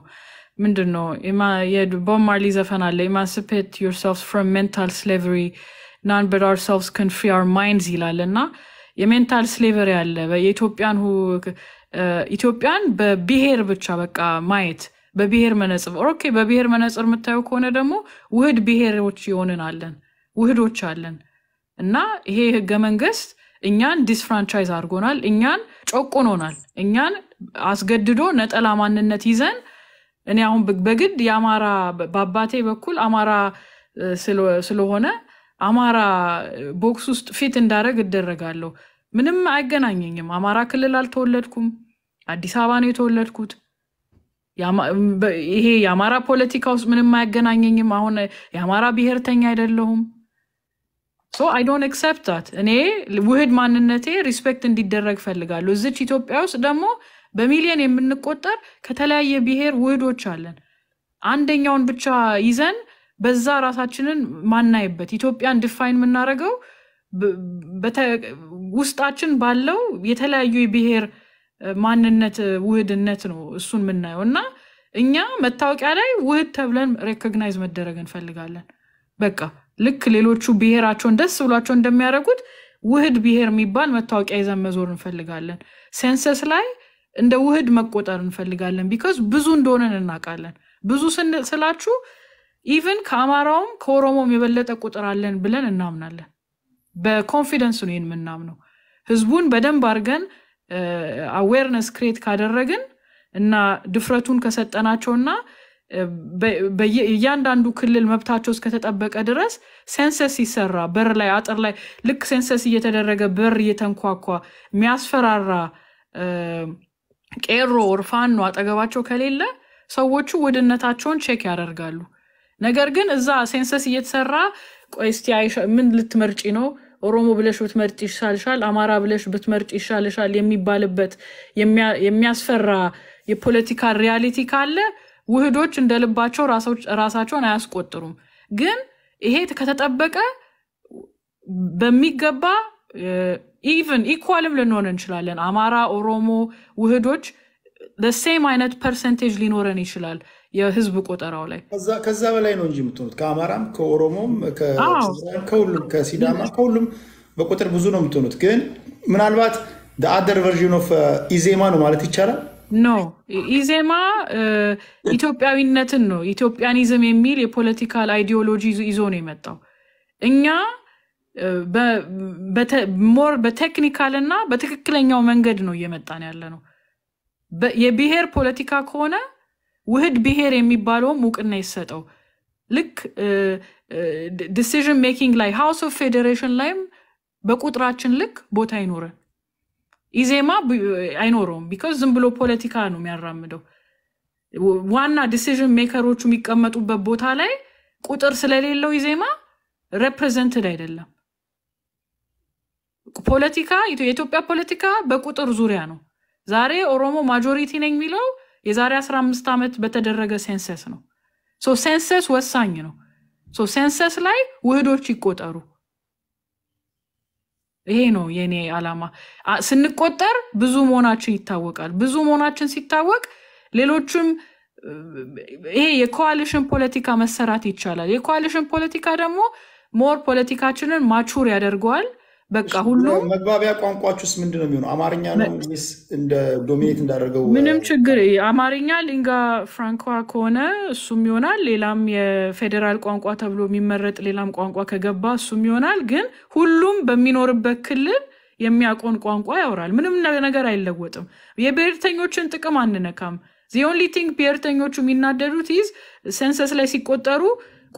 ምንድን ነው የቦብ ማርሊ ዘፈን አለ ኢማንሲፔት ዮርሰልቭስ ፍሮም ሜንታል ስሌቨሪ ናን በት አርሰልቭስ ከን ፍሪ አር ማይንድስ ይላል እና የሜንታል ስሌቨሪ አለ የኢትዮጵያን ኢትዮጵያን በብሄር ብቻ በቃ ማየት በብሔር መነጽር ኦኬ፣ በብሔር መነጽር የምታየው ከሆነ ደግሞ ውህድ ብሔሮች ይሆንን አለን ውህዶች አለን እና ይሄ ህገ መንግስት እኛን ዲስፍራንቻይዝ አድርጎናል፣ እኛን ጨቁኖናል፣ እኛን አስገድዶ ነጠላ ማንነት ይዘን እኔ አሁን በግድ የአማራ በአባቴ በኩል አማራ ስለሆነ አማራ ቦክስ ውስጥ ፊት እንዳደረግ እደረጋለሁ። ምንም አይገናኘኝም። አማራ ክልል አልተወለድኩም። አዲስ አበባ ነው የተወለድኩት። ይሄ የአማራ ፖለቲካ ውስጥ ምንም አያገናኘኝም። አሁን የአማራ ብሔርተኛ አይደለሁም። ሶ አይ ዶንት አክሰፕታት እኔ ውህድ ማንነቴ ሪስፔክት እንዲደረግ ፈልጋለሁ። እዚች ኢትዮጵያ ውስጥ ደግሞ በሚሊዮን የምንቆጠር ከተለያየ ብሔር ውህዶች አለን። አንደኛውን ብቻ ይዘን በዛ ራሳችንን ማናይበት ኢትዮጵያን ድፋይን የምናደርገው ውስጣችን ባለው የተለያዩ የብሔር ማንነት ውህድነት ነው እሱን የምናየው እና እኛ መታወቂያ ላይ ውህድ ተብለን ሬኮግናይዝ መደረግ እንፈልጋለን። በቃ ልክ ሌሎቹ ብሔራቸውን ደስ ብሏቸው እንደሚያደርጉት ውህድ ብሔር የሚባል መታወቂያ ይዘን መዞር እንፈልጋለን። ሴንሰስ ላይ እንደ ውህድ መቆጠር እንፈልጋለን። ቢካዝ ብዙ እንደሆነን እናውቃለን። ብዙ ስላችሁ ኢቨን ከአማራውም ከኦሮሞም የበለጠ ቁጥር አለን ብለን እናምናለን። በኮንፊደንስ ነው ይህን የምናምነው ህዝቡን በደንብ አድርገን አዌርነስ uh, ክሬት ካደረግን እና ድፍረቱን ከሰጠናቸውና uh, እያንዳንዱ ክልል መብታቸው እስከተጠበቀ ድረስ ሴንሰስ ይሰራ፣ በር ላይ አጥር ላይ ልክ ሴንሰስ እየተደረገ በር እየተንኳኳ የሚያስፈራራ uh, ቄሮ ኦርፋኖ አጠገባቸው ከሌለ ሰዎቹ ውድነታቸውን ቼክ ያደርጋሉ። ነገር ግን እዛ ሴንሰስ እየተሰራ ቆይ እስቲ ምን ልትመርጪ ነው ኦሮሞ ብለሽ ብትመርጥ ይሻልሻል፣ አማራ ብለሽ ብትመርጥ ይሻልሻል የሚባልበት የሚያስፈራ የፖለቲካ ሪያሊቲ ካለ ውህዶች እንደ ልባቸው ራሳቸውን አያስቆጥሩም። ግን ይሄ ከተጠበቀ በሚገባ ኢቨን ኢኳልም ልንሆን እንችላለን። አማራ፣ ኦሮሞ ውህዶች ለሴም አይነት ፐርሰንቴጅ ሊኖረን ይችላል። የህዝብ ቆጠራው ላይ ከዛ በላይ ነው እንጂ የምትሆኑት ከአማራም ከኦሮሞም ከሁሉም ከሲዳማ ከሁሉም በቁጥር ብዙ ነው የምትሆኑት። ግን ምናልባት አደር ቨርዥን ኦፍ ኢዜማ ነው ማለት ይቻላል። ኖ ኢዜማ uh, ኢትዮጵያዊነትን ነው ኢትዮጵያኒዝም የሚል የፖለቲካል አይዲዮሎጂ ይዞ ነው የመጣው። እኛ ሞር uh, በቴክኒካል እና በትክክለኛው መንገድ ነው እየመጣን ያለ ነው። የብሔር ፖለቲካ ከሆነ ውህድ ብሔር የሚባለውም እውቅና ይሰጠው። ልክ ዲሲዥን ሜኪንግ ላይ ሃውስ ኦፍ ፌዴሬሽን ላይም በቁጥራችን ልክ ቦታ አይኖረን። ኢዜማ አይኖረውም። ቢካዝ ዝም ብሎ ፖለቲካ ነው የሚያራምደው። ዋና ዲሲዥን ሜከሮቹ የሚቀመጡበት ቦታ ላይ ቁጥር ስለሌለው ኢዜማ ሬፕሬዘንትድ አይደለም። ፖለቲካ የኢትዮጵያ ፖለቲካ በቁጥር ዙሪያ ነው። ዛሬ ኦሮሞ ማጆሪቲ ነኝ የሚለው የዛሬ 15 ዓመት በተደረገ ሴንሰስ ነው። ሴንሰስ ወሳኝ ነው። ሴንሰስ ላይ ውህዶች ይቆጠሩ። ይሄ ነው የኔ ዓላማ። ስንቆጠር ብዙ መሆናችን ይታወቃል። ብዙ መሆናችን ሲታወቅ ሌሎችም ይሄ የኮዋሊሽን ፖለቲካ መሰራት ይቻላል። የኮዋሊሽን ፖለቲካ ደግሞ ሞር ፖለቲካችንን ማቹር ያደርገዋል። በቃ ሁሉም መግባቢያ ቋንቋች ውስጥ ምንድን ነው የሚሆነው? አማርኛ ነው ወይስ እንደ ዶሚኔት እንዳደረገው? ምንም ችግር አማርኛ ሊንጋ ፍራንኳ ከሆነ እሱም ይሆናል። ሌላም የፌዴራል ቋንቋ ተብሎ የሚመረጥ ሌላም ቋንቋ ከገባ እሱም ይሆናል። ግን ሁሉም በሚኖርበት ክልል የሚያቆን ቋንቋ ያወራል። ምንም ነገር አይለወጥም። የብሔርተኞችን ጥቅም አንነካም። ዚኦንሊ ቲንግ ብሔርተኞቹ የሚናደዱት ይዝ ሰንሰስ ላይ ሲቆጠሩ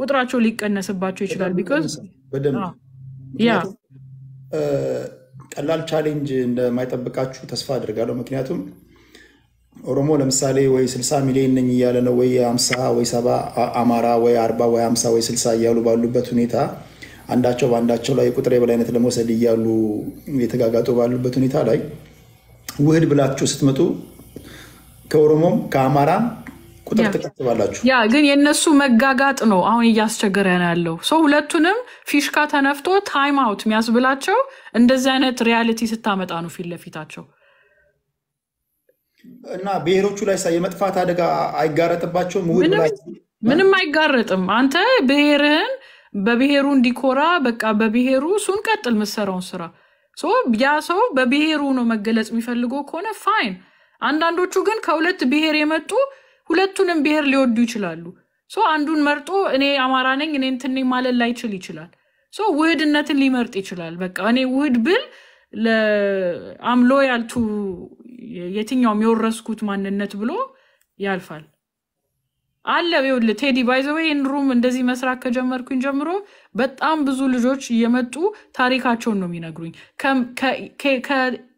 ቁጥራቸው ሊቀነስባቸው ይችላል ቢኮዝ ያ ቀላል ቻሌንጅ እንደማይጠብቃችሁ ተስፋ አድርጋለሁ። ምክንያቱም ኦሮሞ ለምሳሌ ወይ 60 ሚሊዮን ነኝ እያለ ነው ወይ 50 ወይ አማራ ወይ 40 ወይ 50 ወይ 60 እያሉ ባሉበት ሁኔታ አንዳቸው በአንዳቸው ላይ ቁጥር የበላይነት ለመውሰድ እያሉ የተጋጋጡ ባሉበት ሁኔታ ላይ ውህድ ብላችሁ ስትመጡ ከኦሮሞም ከአማራም ቁጥር ጥቂት ያ ግን የእነሱ መጋጋጥ ነው አሁን እያስቸገረ ያለው ሰው ሁለቱንም ፊሽካ ተነፍቶ ታይም አውት የሚያስብላቸው እንደዚህ አይነት ሪያሊቲ ስታመጣ ነው ፊት ለፊታቸው እና ብሔሮቹ ላይ የመጥፋት አደጋ አይጋረጥባቸውም። ምንም አይጋረጥም። አንተ ብሔርህን በብሔሩ እንዲኮራ በቃ በብሔሩ እሱን ቀጥል ምሰራውን ስራ። ያ ሰው በብሔሩ ነው መገለጽ የሚፈልገው ከሆነ ፋይን። አንዳንዶቹ ግን ከሁለት ብሔር የመጡ ሁለቱንም ብሔር ሊወዱ ይችላሉ። አንዱን መርጦ እኔ አማራ ነኝ እኔ እንትን ማለት ላይችል ይችላል። ውህድነትን ሊመርጥ ይችላል። በቃ እኔ ውህድ ብል ለአምሎ ያልቱ የትኛውም የወረስኩት ማንነት ብሎ ያልፋል። አለ ይኸውልህ ቴዲ ባይዘወይ ይህን ሩም እንደዚህ መስራት ከጀመርኩኝ ጀምሮ በጣም ብዙ ልጆች እየመጡ ታሪካቸውን ነው የሚነግሩኝ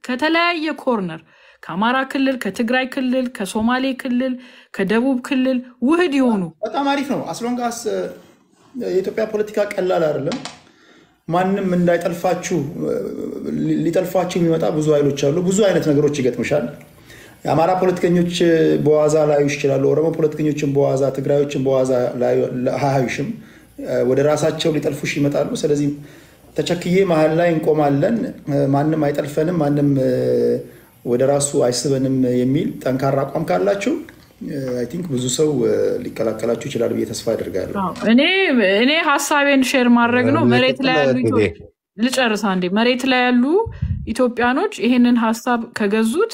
ከተለያየ ኮርነር ከአማራ ክልል፣ ከትግራይ ክልል፣ ከሶማሌ ክልል፣ ከደቡብ ክልል ውህድ የሆኑ በጣም አሪፍ ነው። አስሎንጋስ የኢትዮጵያ ፖለቲካ ቀላል አይደለም። ማንም እንዳይጠልፋችሁ ሊጠልፋችሁ የሚመጣ ብዙ ኃይሎች አሉ። ብዙ አይነት ነገሮች ይገጥምሻል። የአማራ ፖለቲከኞች በዋዛ ላዩሽ ይችላሉ። ኦሮሞ ፖለቲከኞችን በዋዛ ትግራዮችን በዋዛ ሀያዩሽም ወደ ራሳቸው ሊጠልፉሽ ይመጣሉ። ስለዚህ ተቸክዬ መሀል ላይ እንቆማለን። ማንም አይጠልፈንም። ማንም ወደ ራሱ አይስበንም የሚል ጠንካራ አቋም ካላችሁ አይ ቲንክ ብዙ ሰው ሊቀላቀላችሁ ይችላል ብዬ ተስፋ አድርጋለሁ። እኔ ሀሳቤን ሼር ማድረግ ነው። መሬት ላይ ያሉ ልጨርስ አንዴ። መሬት ላይ ያሉ ኢትዮጵያኖች ይሄንን ሀሳብ ከገዙት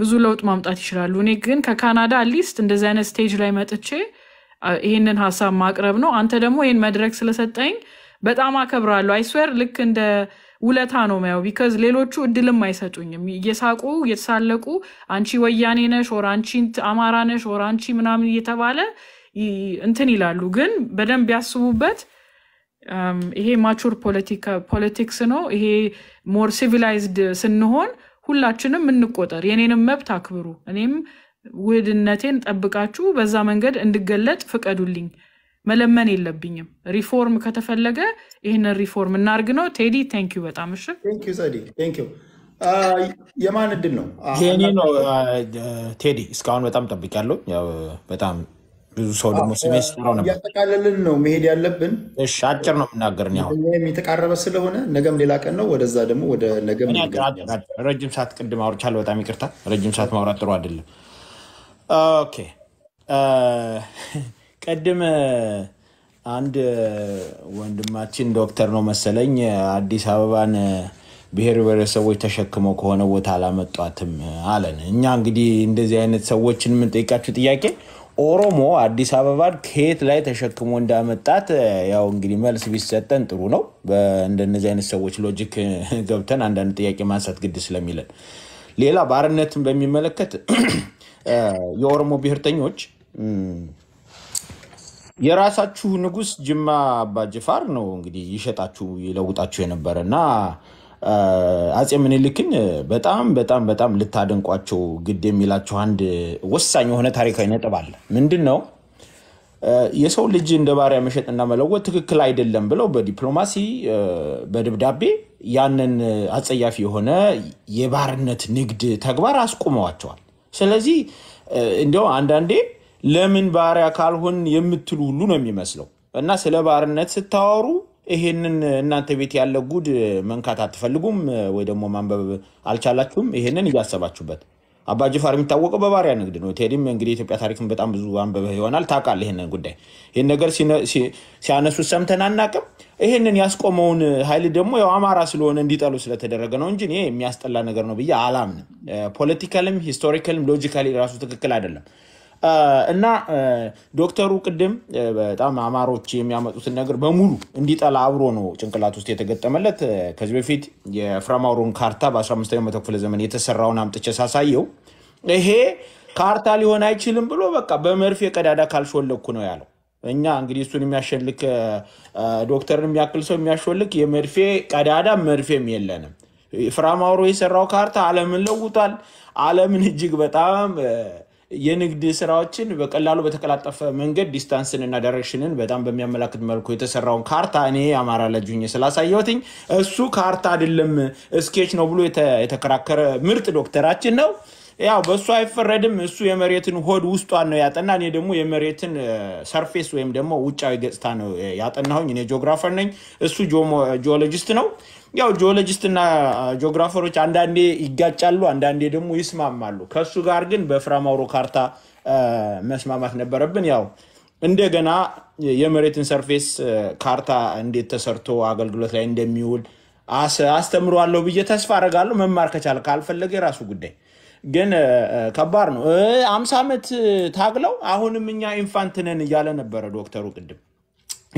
ብዙ ለውጥ ማምጣት ይችላሉ። እኔ ግን ከካናዳ አትሊስት እንደዚህ አይነት ስቴጅ ላይ መጥቼ ይህንን ሀሳብ ማቅረብ ነው። አንተ ደግሞ ይህን መድረክ ስለሰጠኝ በጣም አከብራለሁ። አይስዌር ልክ እንደ ውለታ ነው ሚያው ቢካዝ ሌሎቹ እድልም አይሰጡኝም። እየሳቁ እየተሳለቁ አንቺ ወያኔ ነሽ ወር አንቺ አማራ ነሽ ወር አንቺ ምናምን እየተባለ እንትን ይላሉ። ግን በደንብ ያስቡበት። ይሄ ማቹር ፖለቲክስ ነው። ይሄ ሞር ሲቪላይዝድ ስንሆን ሁላችንም እንቆጠር። የኔንም መብት አክብሩ፣ እኔም ውህድነቴን ጠብቃችሁ በዛ መንገድ እንድገለጥ ፍቀዱልኝ። መለመን የለብኝም። ሪፎርም ከተፈለገ ይህንን ሪፎርም እናርግ ነው። ቴዲ ቴንክ ዩ በጣም እሺ። የማን እድል ነው? የኔ ነው ቴዲ። እስካሁን በጣም ጠብቂያለሁ። በጣም ብዙ ሰው ደግሞ ስሜ ስጠራው ነበር። እያጠቃለልን ነው መሄድ ያለብን። እሺ፣ አጭር ነው የምናገር የተቃረበ ስለሆነ ነገም ሌላ ቀን ነው። ወደዛ ደግሞ ወደ ነገም ረጅም ሰዓት ቅድም አውርቻለሁ። በጣም ይቅርታ። ረጅም ሰዓት ማውራት ጥሩ አይደለም። ኦኬ ቅድም አንድ ወንድማችን ዶክተር ነው መሰለኝ አዲስ አበባን ብሔር ብሔረሰቦች ተሸክመው ከሆነ ቦታ አላመጧትም አለን። እኛ እንግዲህ እንደዚህ አይነት ሰዎችን የምንጠይቃችሁ ጥያቄ ኦሮሞ አዲስ አበባን ከየት ላይ ተሸክሞ እንዳመጣት ያው እንግዲህ መልስ ቢሰጠን ጥሩ ነው። እንደነዚህ አይነት ሰዎች ሎጂክ ገብተን አንዳንድ ጥያቄ ማንሳት ግድ ስለሚለን፣ ሌላ ባርነትን በሚመለከት የኦሮሞ ብሔርተኞች የራሳችሁ ንጉስ ጅማ አባጅፋር ነው እንግዲህ ይሸጣችሁ ይለውጣችሁ የነበረ እና አፄ ምኒልክን በጣም በጣም በጣም ልታደንቋቸው ግድ የሚላቸው አንድ ወሳኝ የሆነ ታሪካዊ ነጥብ አለ። ምንድን ነው? የሰው ልጅ እንደ ባሪያ መሸጥና መለወጥ ትክክል አይደለም ብለው በዲፕሎማሲ በደብዳቤ ያንን አጸያፊ የሆነ የባርነት ንግድ ተግባር አስቁመዋቸዋል። ስለዚህ እንዲያው አንዳንዴ ለምን ባሪያ ካልሆን የምትሉ ሁሉ ነው የሚመስለው እና ስለ ባርነት ስታወሩ ይሄንን እናንተ ቤት ያለ ጉድ መንካት አትፈልጉም ወይ ደግሞ ማንበብ አልቻላችሁም። ይሄንን እያሰባችሁበት አባ ጅፋር የሚታወቀው በባሪያ ንግድ ነው። ቴዲም እንግዲህ የኢትዮጵያ ታሪክን በጣም ብዙ አንበበህ ይሆናል ታውቃለህ። ይሄንን ጉዳይ ይህን ነገር ሲያነሱት ሰምተን አናቅም። ይህንን ያስቆመውን ኃይል ደግሞ ያው አማራ ስለሆነ እንዲጠሉ ስለተደረገ ነው እንጂ እኔ የሚያስጠላ ነገር ነው ብዬ አላምንም። ፖለቲካልም፣ ሂስቶሪካልም ሎጂካሊ ራሱ ትክክል አይደለም። እና ዶክተሩ ቅድም በጣም አማሮች የሚያመጡትን ነገር በሙሉ እንዲጠላ አብሮ ነው ጭንቅላት ውስጥ የተገጠመለት። ከዚህ በፊት የፍራማውሮን ካርታ በ15ኛው መቶ ክፍለ ዘመን የተሰራውን አምጥቼ ሳሳየው ይሄ ካርታ ሊሆን አይችልም ብሎ በቃ በመርፌ የቀዳዳ ካልሾለኩ ነው ያለው። እኛ እንግዲህ እሱን የሚያሸልክ ዶክተርን የሚያክል ሰው የሚያሾልክ የመርፌ ቀዳዳ መርፌም የለንም። ፍራማውሮ የሰራው ካርታ ዓለምን ለውጧል። ዓለምን እጅግ በጣም የንግድ ስራዎችን በቀላሉ በተቀላጠፈ መንገድ ዲስታንስን እና ዳይሬክሽንን በጣም በሚያመላክት መልኩ የተሰራውን ካርታ እኔ አማራ ለጁኝ ስላሳየትኝ እሱ ካርታ አይደለም ስኬች ነው ብሎ የተከራከረ ምርጥ ዶክተራችን ነው። ያው በእሱ አይፈረድም። እሱ የመሬትን ሆድ ውስጧን ነው ያጠና። እኔ ደግሞ የመሬትን ሰርፌስ ወይም ደግሞ ውጫዊ ገጽታ ነው ያጠናሁኝ። እኔ ጂኦግራፈር ነኝ፣ እሱ ጂኦሎጂስት ነው። ያው ጂኦሎጂስትና ጂኦግራፈሮች አንዳንዴ ይጋጫሉ፣ አንዳንዴ ደግሞ ይስማማሉ። ከእሱ ጋር ግን በፍራማውሮ ካርታ መስማማት ነበረብን። ያው እንደገና የመሬትን ሰርፌስ ካርታ እንዴት ተሰርቶ አገልግሎት ላይ እንደሚውል አስተምሯለሁ ብዬ ተስፋ አደርጋለሁ። መማር ከቻለ ካልፈለገ የራሱ ጉዳይ ግን ከባድ ነው። አምሳ ዓመት ታግለው አሁንም እኛ ኢንፋንት ነን እያለ ነበረ ዶክተሩ ቅድም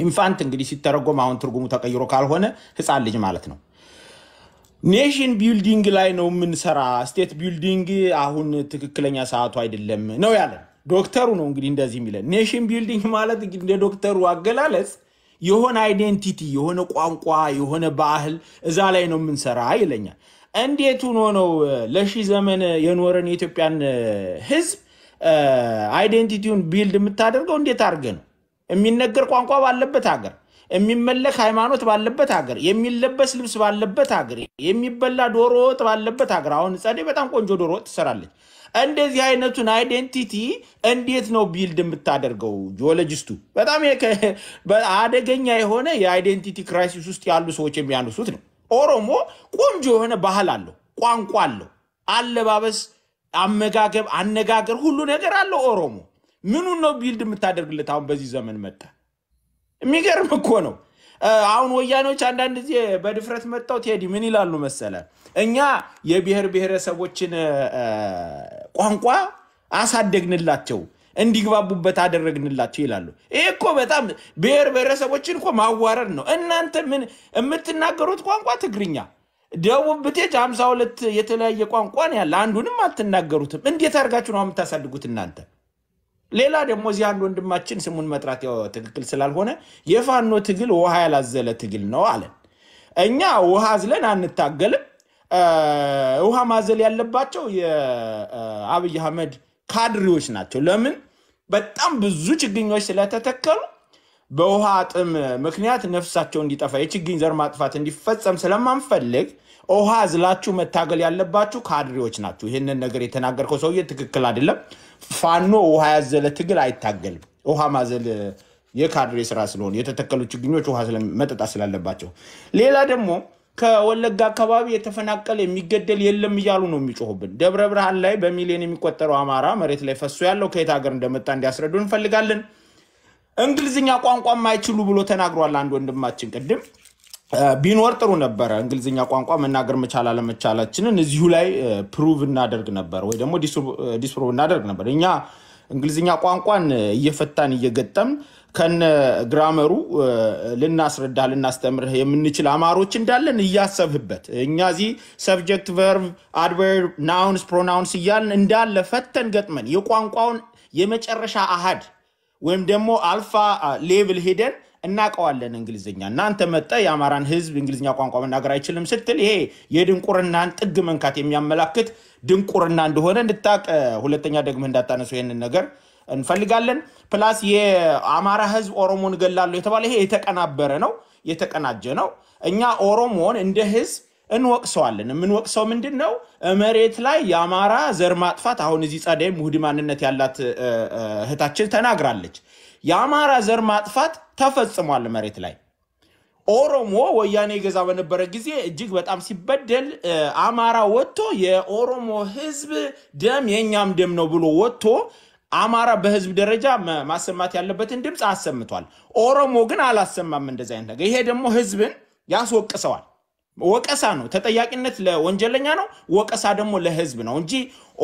ኢንፋንት እንግዲህ ሲተረጎም አሁን ትርጉሙ ተቀይሮ ካልሆነ ህፃን ልጅ ማለት ነው። ኔሽን ቢልዲንግ ላይ ነው የምንሰራ፣ ስቴት ቢልዲንግ አሁን ትክክለኛ ሰዓቱ አይደለም ነው ያለን። ዶክተሩ ነው እንግዲህ እንደዚህ የሚለን። ኔሽን ቢልዲንግ ማለት እንደ ዶክተሩ አገላለጽ የሆነ አይዴንቲቲ፣ የሆነ ቋንቋ፣ የሆነ ባህል እዛ ላይ ነው የምንሰራ ይለኛል። እንዴት ሆኖ ነው ለሺ ዘመን የኖረን የኢትዮጵያን ህዝብ አይዴንቲቲውን ቢልድ የምታደርገው? እንዴት አድርገ ነው የሚነገር ቋንቋ ባለበት ሀገር፣ የሚመለክ ሃይማኖት ባለበት ሀገር፣ የሚለበስ ልብስ ባለበት ሀገር፣ የሚበላ ዶሮ ወጥ ባለበት ሀገር። አሁን ጸዴ በጣም ቆንጆ ዶሮ ወጥ ትሰራለች። እንደዚህ አይነቱን አይዴንቲቲ እንዴት ነው ቢልድ የምታደርገው? ጂኦሎጂስቱ በጣም አደገኛ የሆነ የአይዴንቲቲ ክራይሲስ ውስጥ ያሉ ሰዎች የሚያነሱት ነው። ኦሮሞ ቆንጆ የሆነ ባህል አለው፣ ቋንቋ አለው፣ አለባበስ፣ አመጋገብ፣ አነጋገር ሁሉ ነገር አለው ኦሮሞ ምኑን ነው ቢልድ የምታደርግለት? አሁን በዚህ ዘመን መጣ። የሚገርም እኮ ነው። አሁን ወያኔዎች አንዳንድ ጊዜ በድፍረት መጣው ቴዲ ምን ይላሉ መሰለ፣ እኛ የብሔር ብሔረሰቦችን ቋንቋ አሳደግንላቸው እንዲግባቡበት አደረግንላቸው ይላሉ። ይህ እኮ በጣም ብሔር ብሔረሰቦችን እኮ ማዋረድ ነው። እናንተ ምን የምትናገሩት ቋንቋ ትግርኛ፣ ደቡብ ብቴጅ ሀምሳ ሁለት የተለያየ ቋንቋ ያለ፣ አንዱንም አልትናገሩትም። እንዴት አድርጋችሁ ነው የምታሳድጉት እናንተ? ሌላ ደግሞ እዚህ አንድ ወንድማችን ስሙን መጥራት ያው ትክክል ስላልሆነ የፋኖ ትግል ውሃ ያላዘለ ትግል ነው አለን። እኛ ውሃ አዝለን አንታገልም። ውሃ ማዘል ያለባቸው የአብይ አህመድ ካድሬዎች ናቸው። ለምን? በጣም ብዙ ችግኞች ስለተተከሉ በውሃ ጥም ምክንያት ነፍሳቸው እንዲጠፋ የችግኝ ዘር ማጥፋት እንዲፈጸም ስለማንፈልግ ውሃ ዝላችሁ መታገል ያለባችሁ ካድሬዎች ናችሁ። ይህንን ነገር የተናገርከው ሰውዬ ትክክል አይደለም። ፋኖ ውሃ ያዘለ ትግል አይታገልም። ውሃ ማዘል የካድሬ ስራ ስለሆነ የተተከሉ ችግኞች ውሃ መጠጣት ስላለባቸው፣ ሌላ ደግሞ ከወለጋ አካባቢ የተፈናቀለ የሚገደል የለም እያሉ ነው የሚጮሁብን። ደብረ ብርሃን ላይ በሚሊዮን የሚቆጠረው አማራ መሬት ላይ ፈሶ ያለው ከየት ሀገር እንደመጣ እንዲያስረዱ እንፈልጋለን። እንግሊዝኛ ቋንቋ ማይችሉ ብሎ ተናግሯል አንድ ወንድማችን ቅድም ቢኖር ጥሩ ነበረ። እንግሊዝኛ ቋንቋ መናገር መቻል አለመቻላችንን እዚሁ ላይ ፕሩቭ እናደርግ ነበር ወይ ደግሞ ዲስፕሩቭ እናደርግ ነበር። እኛ እንግሊዝኛ ቋንቋን እየፈታን እየገጠም ከነ ግራመሩ ልናስረዳ ልናስተምርህ የምንችል አማሮች እንዳለን እያሰብህበት እኛ እዚህ ሰብጀክት ቨርብ አድቨርብ ናውንስ ፕሮናውንስ እያልን እንዳለ ፈተን ገጥመን የቋንቋውን የመጨረሻ አሃድ ወይም ደግሞ አልፋ ሌቭል ሄደን እናቀዋለን እንግሊዝኛ እናንተ መጠ የአማራን ህዝብ እንግሊዝኛ ቋንቋ መናገር አይችልም ስትል ይሄ የድንቁርናን ጥግ መንካት የሚያመላክት ድንቁርና እንደሆነ እንድታቅ፣ ሁለተኛ ደግመህ እንዳታነሱ ይህንን ነገር እንፈልጋለን። ፕላስ የአማራ ህዝብ ኦሮሞን እገላለሁ የተባለ ይሄ የተቀናበረ ነው፣ የተቀናጀ ነው። እኛ ኦሮሞን እንደ ህዝብ እንወቅሰዋለን። የምንወቅሰው ምንድን ነው? መሬት ላይ የአማራ ዘር ማጥፋት አሁን እዚህ ጸደይ ሙህድ ማንነት ያላት እህታችን ተናግራለች። የአማራ ዘር ማጥፋት ተፈጽሟል መሬት ላይ። ኦሮሞ ወያኔ የገዛ በነበረ ጊዜ እጅግ በጣም ሲበደል አማራ ወጥቶ የኦሮሞ ህዝብ ደም የእኛም ደም ነው ብሎ ወጥቶ አማራ በህዝብ ደረጃ ማሰማት ያለበትን ድምፅ አሰምቷል። ኦሮሞ ግን አላሰማም እንደዚ አይነት ነገር። ይሄ ደግሞ ህዝብን ያስወቅሰዋል። ወቀሳ ነው። ተጠያቂነት ለወንጀለኛ ነው፣ ወቀሳ ደግሞ ለህዝብ ነው እንጂ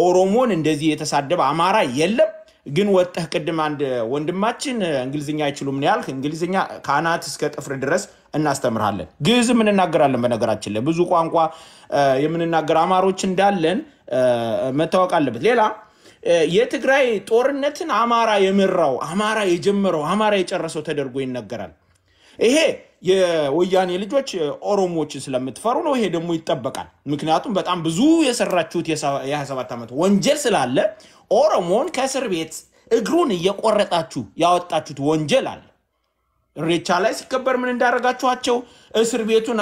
ኦሮሞን እንደዚህ የተሳደበ አማራ የለም። ግን ወጥህ ቅድም አንድ ወንድማችን እንግሊዝኛ አይችሉም ነው ያልክ። እንግሊዝኛ ከአናት እስከ ጥፍር ድረስ እናስተምርሃለን። ግዕዝም እንናገራለን። በነገራችን ላይ ብዙ ቋንቋ የምንናገር አማሮች እንዳለን መታወቅ አለበት። ሌላ የትግራይ ጦርነትን አማራ የመራው አማራ የጀመረው አማራ የጨረሰው ተደርጎ ይነገራል። ይሄ የወያኔ ልጆች ኦሮሞዎችን ስለምትፈሩ ነው። ይሄ ደግሞ ይጠበቃል። ምክንያቱም በጣም ብዙ የሰራችሁት የ27 ዓመት ወንጀል ስላለ ኦሮሞን ከእስር ቤት እግሩን እየቆረጣችሁ ያወጣችሁት ወንጀል አለ። ሬቻ ላይ ሲከበር ምን እንዳረጋችኋቸው እስር ቤቱን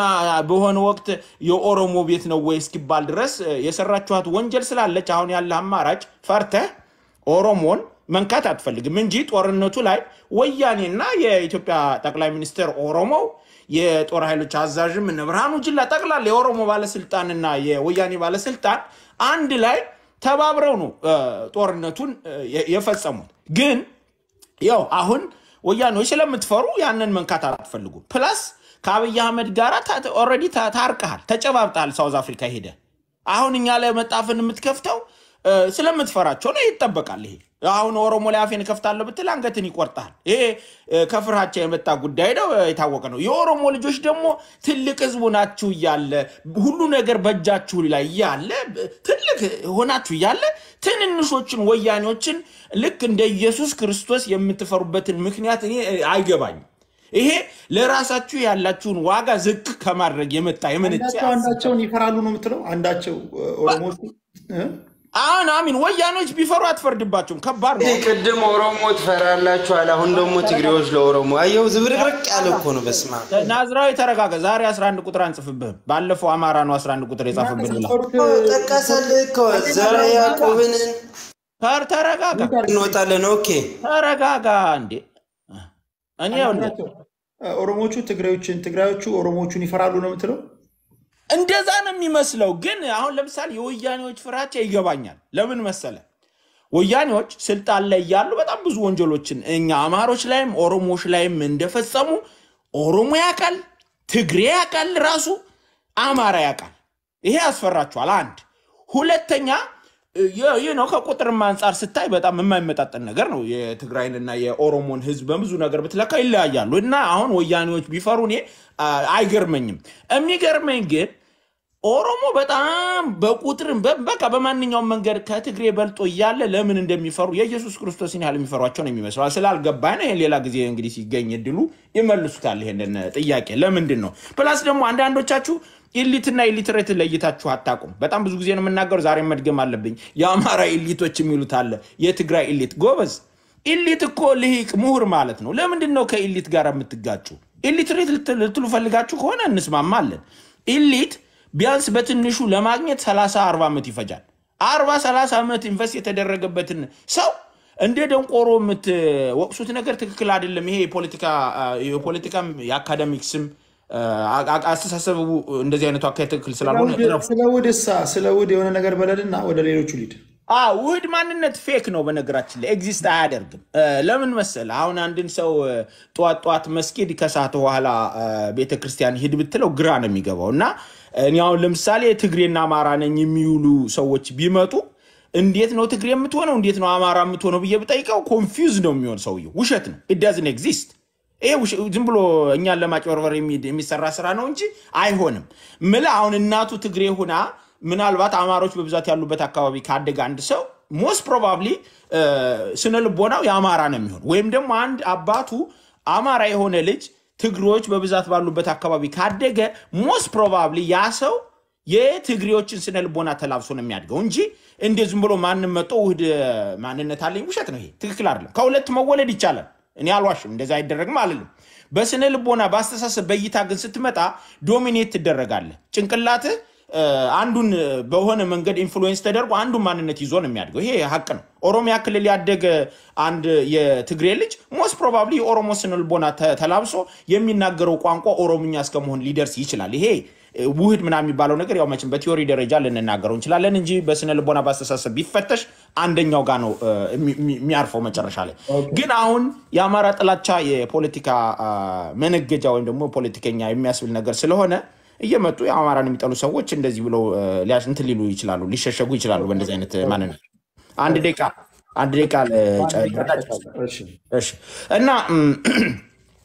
በሆነ ወቅት የኦሮሞ ቤት ነው ወይ እስኪባል ድረስ የሰራችኋት ወንጀል ስላለች አሁን ያለ አማራጭ ፈርተህ ኦሮሞን መንካት አትፈልግም እንጂ ጦርነቱ ላይ ወያኔና የኢትዮጵያ ጠቅላይ ሚኒስትር ኦሮሞ የጦር ኃይሎች አዛዥም እነ ብርሃኑ ጅላ ጠቅላላ የኦሮሞ ባለስልጣንና የወያኔ ባለስልጣን አንድ ላይ ተባብረው ነው ጦርነቱን የፈጸሙት። ግን ያው አሁን ወያኔዎች ስለምትፈሩ ያንን መንካት አትፈልጉም። ፕላስ ከአብይ አህመድ ጋር ኦልሬዲ ታርቀሃል፣ ተጨባብጠሃል። ሳውዝ አፍሪካ ሄደ አሁን እኛ ላይ መጣፍን የምትከፍተው ስለምትፈራቸው ነው። ይጠበቃል ይሄ አሁን ኦሮሞ ላይ አፌን ከፍታለሁ ብትል አንገትን ይቆርጣል። ይሄ ከፍርሃቻ የመጣ ጉዳይ ነው፣ የታወቀ ነው። የኦሮሞ ልጆች ደግሞ ትልቅ ህዝቡ ናችሁ እያለ ሁሉ ነገር በእጃችሁ ላይ እያለ ትልቅ ሆናችሁ እያለ ትንንሾችን ወያኔዎችን ልክ እንደ ኢየሱስ ክርስቶስ የምትፈሩበትን ምክንያት እኔ አይገባኝም። ይሄ ለራሳችሁ ያላችሁን ዋጋ ዝቅ ከማድረግ የመጣ የመነጨ አንዳቸውን ይፈራሉ ነው የምትለው አንዳቸው ኦሮሞ አሁን አሚን ወያኖች ቢፈሩ አትፈርድባቸውም። ከባድ ነው። ቅድም ኦሮሞ ትፈራላችኋል፣ አሁን ደግሞ ትግሬዎች ለኦሮሞ አየው። ዝብርቅርቅ ያለ እኮ ነው። በስመ አብ ናዝራዊ ተረጋጋ። ዛሬ 11 ቁጥር አንጽፍብህም። ባለፈው አማራ ነው 11 ቁጥር የጻፍብን ብላ ጠቀሰልህ እኮ ዘረ ያዕቆብን። ተረጋጋ፣ እንወጣለን። ኦኬ ተረጋጋ። እንዴ እኔ ኦሮሞቹ ትግራዮችን ትግራዮቹ ኦሮሞቹን ይፈራሉ ነው የምትለው? እንደዛ ነው የሚመስለው። ግን አሁን ለምሳሌ የወያኔዎች ፍራቻ ይገባኛል። ለምን መሰለ? ወያኔዎች ስልጣን ላይ ያሉ በጣም ብዙ ወንጀሎችን እኛ አማሮች ላይም ኦሮሞዎች ላይም እንደፈጸሙ ኦሮሞ ያውቃል፣ ትግሬ ያውቃል፣ ራሱ አማራ ያውቃል። ይሄ ያስፈራችኋል። አንድ ሁለተኛ ይህ ነው ከቁጥርም አንጻር ስታይ በጣም የማይመጣጠን ነገር ነው። የትግራይንና የኦሮሞን ህዝብ በብዙ ነገር ብትለካ ይለያያሉ። እና አሁን ወያኔዎች ቢፈሩ እኔ አይገርመኝም። የሚገርመኝ ግን ኦሮሞ በጣም በቁጥርም በቃ በማንኛውም መንገድ ከትግሬ በልጦ እያለ ለምን እንደሚፈሩ የኢየሱስ ክርስቶስን ያህል የሚፈሯቸው ነው የሚመስለው። ስላልገባኝ ነው። ሌላ ጊዜ እንግዲህ ሲገኝ እድሉ ይመልሱታል ይሄንን ጥያቄ ለምንድን ነው ፕላስ ደግሞ አንዳንዶቻችሁ ኢሊትና ኢሊትሬት ለይታችሁ አታቁም። በጣም ብዙ ጊዜ ነው የምናገሩ፣ ዛሬ መድገም አለብኝ። የአማራ ኢሊቶች የሚሉት አለ፣ የትግራይ ኢሊት ጎበዝ። ኢሊት እኮ ልሂቅ ምሁር ማለት ነው። ለምንድን ነው ከኢሊት ጋር የምትጋጩ? ኢሊትሬት ልትሉ ፈልጋችሁ ከሆነ እንስማማለን። ኢሊት ቢያንስ በትንሹ ለማግኘት 30 40 ዓመት ይፈጃል። 40 30 ዓመት ኢንቨስት የተደረገበትን ሰው እንደ ደንቆሮ የምትወቅሱት ነገር ትክክል አይደለም። ይሄ የፖለቲካ የአካዳሚክ ስም አስተሳሰቡ እንደዚህ አይነቱ አካሄድ ትክክል ስላልሆነ ስለ ውድ እሳ ስለ ውድ የሆነ ነገር በለድና ወደ ሌሎቹ ሊድ ውህድ ማንነት ፌክ ነው። በነገራችን ላይ ኤግዚስት አያደርግም። ለምን መሰል አሁን አንድን ሰው ጠዋት ጠዋት መስጊድ ከሰዓት በኋላ ቤተክርስቲያን ሂድ ብትለው ግራ ነው የሚገባው እና እኔ አሁን ለምሳሌ ትግሬና አማራ ነኝ የሚውሉ ሰዎች ቢመጡ እንዴት ነው ትግሬ የምትሆነው እንዴት ነው አማራ የምትሆነው ብዬ ብጠይቀው ኮንፊውዝ ነው የሚሆን ሰውየው። ውሸት ነው። ኢት ዳዝን ኤግዚስት ይሄ ዝም ብሎ እኛን ለማጭበርበር የሚሰራ ስራ ነው እንጂ አይሆንም። ምለ አሁን እናቱ ትግሬ ሁና ምናልባት አማሮች በብዛት ያሉበት አካባቢ ካደገ አንድ ሰው ሞስት ፕሮባብሊ ስነ ልቦናው የአማራ ነው የሚሆን ወይም ደግሞ አንድ አባቱ አማራ የሆነ ልጅ ትግሬዎች በብዛት ባሉበት አካባቢ ካደገ ሞስት ፕሮባብሊ ያ ሰው የትግሬዎችን ስነ ልቦና ተላብሶ ነው የሚያድገው እንጂ እንደ ዝም ብሎ ማንም መጦ ውህድ ማንነት አለኝ ውሸት ነው። ይሄ ትክክል አይደለም። ከሁለት መወለድ ይቻላል። እኔ አልዋሽም፣ እንደዛ አይደረግም አልልም። በስነ ልቦና በአስተሳሰብ በእይታ ግን ስትመጣ ዶሚኔት ትደረጋለህ። ጭንቅላት አንዱን በሆነ መንገድ ኢንፍሉዌንስ ተደርጎ አንዱን ማንነት ይዞ ነው የሚያድገው። ይሄ ሀቅ ነው። ኦሮሚያ ክልል ያደገ አንድ የትግሬ ልጅ ሞስት ፕሮባብሊ የኦሮሞ ስነ ልቦና ተላብሶ የሚናገረው ቋንቋ ኦሮምኛ እስከመሆን ሊደርስ ይችላል። ይሄ ውህድ ምናምን የሚባለው ነገር ያው መቼም በቲዮሪ ደረጃ ልንናገረው እንችላለን እንጂ በስነ ልቦና በአስተሳሰብ ቢፈተሽ አንደኛው ጋር ነው የሚያርፈው መጨረሻ ላይ። ግን አሁን የአማራ ጥላቻ የፖለቲካ መነገጃ ወይም ደግሞ ፖለቲከኛ የሚያስብል ነገር ስለሆነ እየመጡ የአማራን የሚጠሉ ሰዎች እንደዚህ ብለው እንትን ሊሉ ይችላሉ፣ ሊሸሸጉ ይችላሉ። በእንደዚህ አይነት ማንነት አንድ ደቂቃ አንድ ደቂቃ እና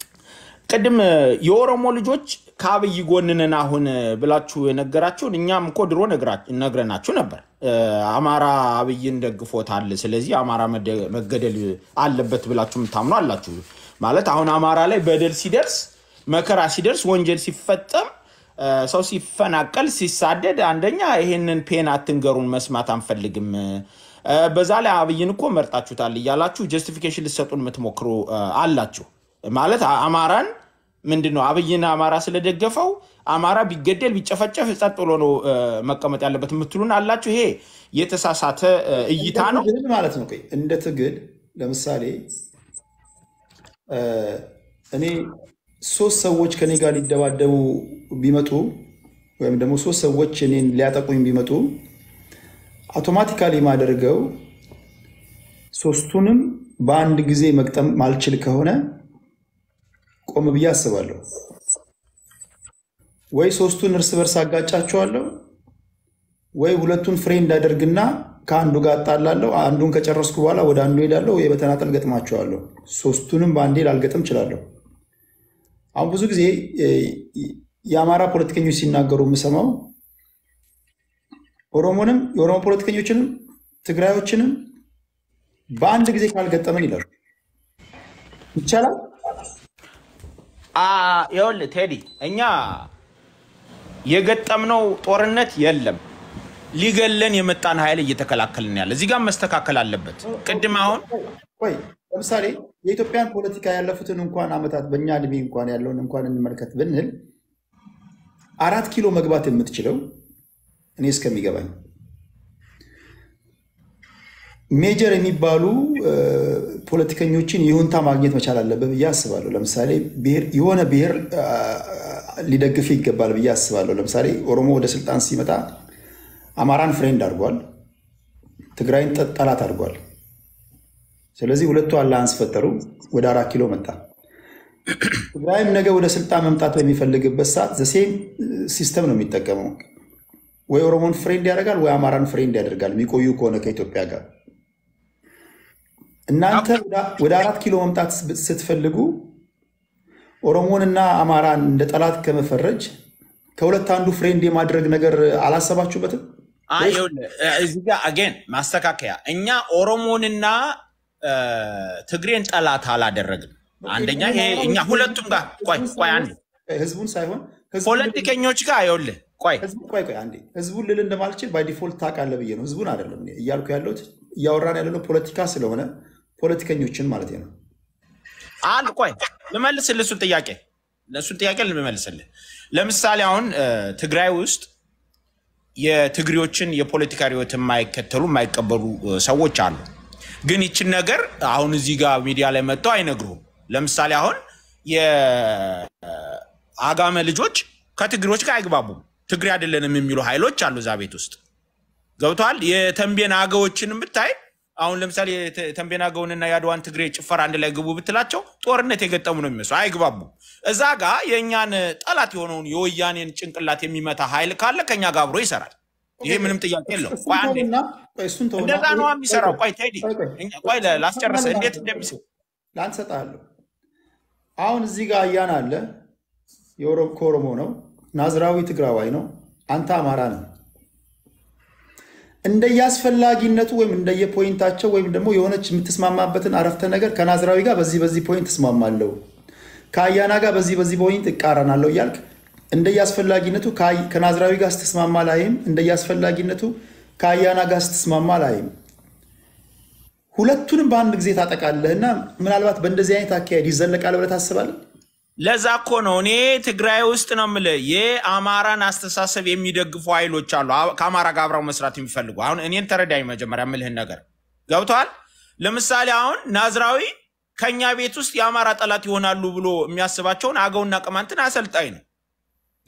ቅድም የኦሮሞ ልጆች ከአብይ ጎንነን አሁን ብላችሁ የነገራችሁን እኛም እኮ ድሮ ነግረናችሁ ነበር። አማራ አብይን ደግፎታል፣ ስለዚህ አማራ መገደል አለበት ብላችሁ የምታምኑ አላችሁ። ማለት አሁን አማራ ላይ በደል ሲደርስ፣ መከራ ሲደርስ፣ ወንጀል ሲፈጠም ሰው ሲፈናቀል፣ ሲሳደድ አንደኛ ይሄንን ፔን አትንገሩን፣ መስማት አንፈልግም በዛ ላይ አብይን እኮ መርጣችሁታል እያላችሁ ጀስቲፊኬሽን ልሰጡን የምትሞክሩ አላችሁ። ማለት አማራን ምንድን ነው አብይን አማራ ስለደገፈው አማራ ቢገደል ቢጨፈጨፍ ጸጥ ብሎ ነው መቀመጥ ያለበት የምትሉን አላችሁ። ይሄ የተሳሳተ እይታ ነው ማለት ነው። እንደ ትግል ለምሳሌ እኔ ሶስት ሰዎች ከኔ ጋር ሊደባደቡ ቢመጡ ወይም ደግሞ ሶስት ሰዎች እኔን ሊያጠቁኝ ቢመጡ አውቶማቲካሊ ማደርገው ሶስቱንም በአንድ ጊዜ መቅጠም ማልችል ከሆነ ቆም ብዬ አስባለሁ። ወይ ሶስቱን እርስ በርስ አጋጫቸዋለሁ፣ ወይ ሁለቱን ፍሬ እንዳደርግና ከአንዱ ጋር አጣላለሁ። አንዱን ከጨረስኩ በኋላ ወደ አንዱ ሄዳለሁ፣ ወይ በተናጠል ገጥማቸዋለሁ። ሶስቱንም በአንዴ ላልገጥም እችላለሁ። አሁን ብዙ ጊዜ የአማራ ፖለቲከኞች ሲናገሩ የምሰማው ኦሮሞንም የኦሮሞ ፖለቲከኞችንም ትግራዮችንም በአንድ ጊዜ ካልገጠመን ይላሉ። ይቻላል ይኸውልህ ቴዲ፣ እኛ የገጠምነው ጦርነት የለም። ሊገለን የመጣን ኃይል እየተከላከልን ያለ እዚህ ጋር መስተካከል አለበት። ቅድም አሁን ወይ ለምሳሌ የኢትዮጵያን ፖለቲካ ያለፉትን እንኳን ዓመታት በእኛ እድሜ እንኳን ያለውን እንኳን እንመልከት ብንል አራት ኪሎ መግባት የምትችለው እኔ እስከሚገባኝ ሜጀር የሚባሉ ፖለቲከኞችን ይሁንታ ማግኘት መቻል አለብህ ብዬ አስባለሁ። ለምሳሌ የሆነ ብሔር ሊደግፍ ይገባል ብዬ አስባለሁ። ለምሳሌ ኦሮሞ ወደ ስልጣን ሲመጣ አማራን ፍሬንድ አድርጓል፣ ትግራይን ጠላት አድርጓል። ስለዚህ ሁለቱ አላያንስ ፈጠሩ፣ ወደ አራት ኪሎ መጣ። ትግራይም ነገ ወደ ስልጣን መምጣት በሚፈልግበት ሰዓት ዘሴም ሲስተም ነው የሚጠቀመው። ወይ ኦሮሞን ፍሬንድ ያደርጋል፣ ወይ አማራን ፍሬንድ ያደርጋል የሚቆዩ ከሆነ ከኢትዮጵያ ጋር እናንተ ወደ አራት ኪሎ መምጣት ስትፈልጉ ኦሮሞንና አማራን እንደ ጠላት ከመፈረጅ ከሁለት አንዱ ፍሬንድ የማድረግ ነገር አላሰባችሁበትም? እዚህ ጋ አጌን ማስተካከያ፣ እኛ ኦሮሞንና ትግሬን ጠላት አላደረግም። አንደኛ ይሄ እኛ ሁለቱም ጋር ቆይ ቆይ አንዴ ህዝቡን ሳይሆን ፖለቲከኞች ጋር አየውል ቆይ ቆይ ቆይ አንዴ ህዝቡን ልል እንደማልችል ባይ ዲፎልት ታውቃለህ ብዬ ነው። ህዝቡን አይደለም እያልኩ ያለሁት እያወራን ያለነው ፖለቲካ ስለሆነ ፖለቲከኞችን ማለት ነው። አንድ ቆይ ልመልስልህ እሱን ጥያቄ ለእሱን ጥያቄ ልመልስልህ። ለምሳሌ አሁን ትግራይ ውስጥ የትግሪዎችን የፖለቲካ ሪዮት የማይከተሉ የማይቀበሉ ሰዎች አሉ። ግን ይችን ነገር አሁን እዚህ ጋር ሚዲያ ላይ መጥተው አይነግሩም። ለምሳሌ አሁን የአጋመ ልጆች ከትግሪዎች ጋር አይግባቡም። ትግሪ አይደለንም የሚሉ ኃይሎች አሉ እዛ ቤት ውስጥ ገብተዋል። የተንቤን አገዎችን ብታይ አሁን ለምሳሌ ተንቤና ገውንና የአድዋን ትግሬ ጭፈራ አንድ ላይ ግቡ ብትላቸው ጦርነት የገጠሙ ነው የሚመስሉ አይግባቡ። እዛ ጋ የእኛን ጠላት የሆነውን የወያኔን ጭንቅላት የሚመታ ኃይል ካለ ከኛ ጋ አብሮ ይሰራል። ይሄ ምንም ጥያቄ የለው። እንደዛ ነው የሚሰራው። ቆይ ቴዲ ቆይ ላስጨርስ፣ እንዴት እንደሚስ ላንተ እሰጥሃለሁ። አሁን እዚህ ጋር አያን አለ ከኦሮሞ ነው፣ ናዝራዊ ትግራዋይ ነው፣ አንተ አማራ ነው እንደየአስፈላጊነቱ ወይም እንደየፖይንታቸው ወይም ደግሞ የሆነች የምትስማማበትን አረፍተ ነገር ከናዝራዊ ጋር በዚህ በዚህ ፖይንት እስማማለሁ፣ ከአያና ጋር በዚህ በዚህ ፖይንት እቃረናለሁ እያልክ እንደየአስፈላጊነቱ ከናዝራዊ ጋር ስትስማማ ላይም እንደየአስፈላጊነቱ ከአያና ጋር ስትስማማ ላይም ሁለቱንም በአንድ ጊዜ ታጠቃለህና ምናልባት በእንደዚህ አይነት አካሄድ ይዘለቃል ብለህ ታስባለህ? ለዛ እኮ ነው እኔ ትግራይ ውስጥ ነው የምልህ የአማራን አስተሳሰብ የሚደግፉ ኃይሎች አሉ፣ ከአማራ ጋር አብረው መስራት የሚፈልጉ። አሁን እኔን ተረዳኝ መጀመሪያ የምልህን ነገር ገብቷል። ለምሳሌ አሁን ናዝራዊ ከኛ ቤት ውስጥ የአማራ ጠላት ይሆናሉ ብሎ የሚያስባቸውን አገውና ቅማንትን አሰልጣኝ ነው።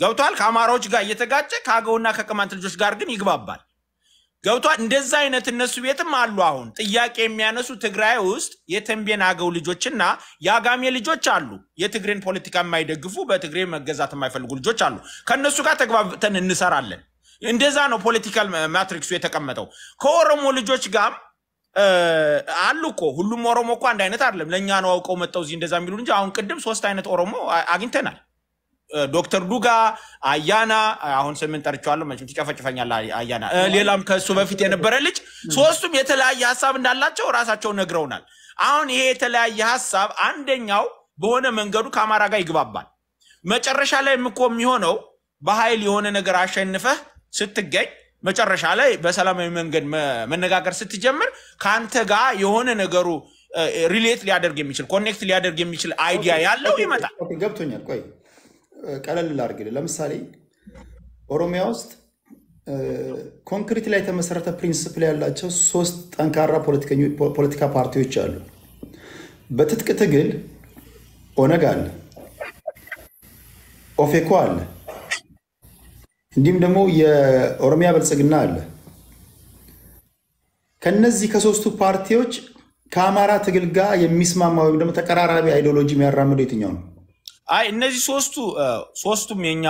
ገብቷል። ከአማራዎች ጋር እየተጋጨ ከአገውና ከቅማንት ልጆች ጋር ግን ይግባባል። ገብቷል። እንደዛ አይነት እነሱ ቤትም አሉ። አሁን ጥያቄ የሚያነሱ ትግራይ ውስጥ የተንቤን አገው ልጆችና የአጋሜ ልጆች አሉ። የትግሬን ፖለቲካ የማይደግፉ በትግሬ መገዛት የማይፈልጉ ልጆች አሉ። ከእነሱ ጋር ተግባብተን እንሰራለን። እንደዛ ነው ፖለቲካል ማትሪክሱ የተቀመጠው። ከኦሮሞ ልጆች ጋር አሉ እኮ ሁሉም ኦሮሞ እኮ አንድ አይነት አይደለም። ለእኛ ነው አውቀው መጠው እዚህ እንደዛ የሚሉ እንጂ አሁን ቅድም ሶስት አይነት ኦሮሞ አግኝተናል። ዶክተር ዱጋ አያና፣ አሁን ስምን ጠርቸዋለሁ፣ መቼም ትጨፈጭፈኛለህ። አያና ሌላም ከእሱ በፊት የነበረ ልጅ፣ ሶስቱም የተለያየ ሀሳብ እንዳላቸው ራሳቸው ነግረውናል። አሁን ይሄ የተለያየ ሀሳብ አንደኛው በሆነ መንገዱ ከአማራ ጋር ይግባባል። መጨረሻ ላይ ምኮ የሚሆነው በኃይል የሆነ ነገር አሸንፈህ ስትገኝ መጨረሻ ላይ በሰላማዊ መንገድ መነጋገር ስትጀምር ከአንተ ጋር የሆነ ነገሩ ሪሌት ሊያደርግ የሚችል ኮኔክት ሊያደርግ የሚችል አይዲያ ያለው ይመጣል። ገብቶኛል። ቆይ ቀለል ላድርግልህ። ለምሳሌ ኦሮሚያ ውስጥ ኮንክሪት ላይ የተመሰረተ ፕሪንስፕል ያላቸው ሶስት ጠንካራ ፖለቲካ ፓርቲዎች አሉ። በትጥቅ ትግል ኦነግ አለ፣ ኦፌኮ አለ፣ እንዲሁም ደግሞ የኦሮሚያ ብልጽግና አለ። ከነዚህ ከሶስቱ ፓርቲዎች ከአማራ ትግል ጋር የሚስማማ ወይም ደግሞ ተቀራራቢ አይዲዮሎጂ የሚያራምደው የትኛው ነው? አይ እነዚህ ሶስቱ ሶስቱም የኛ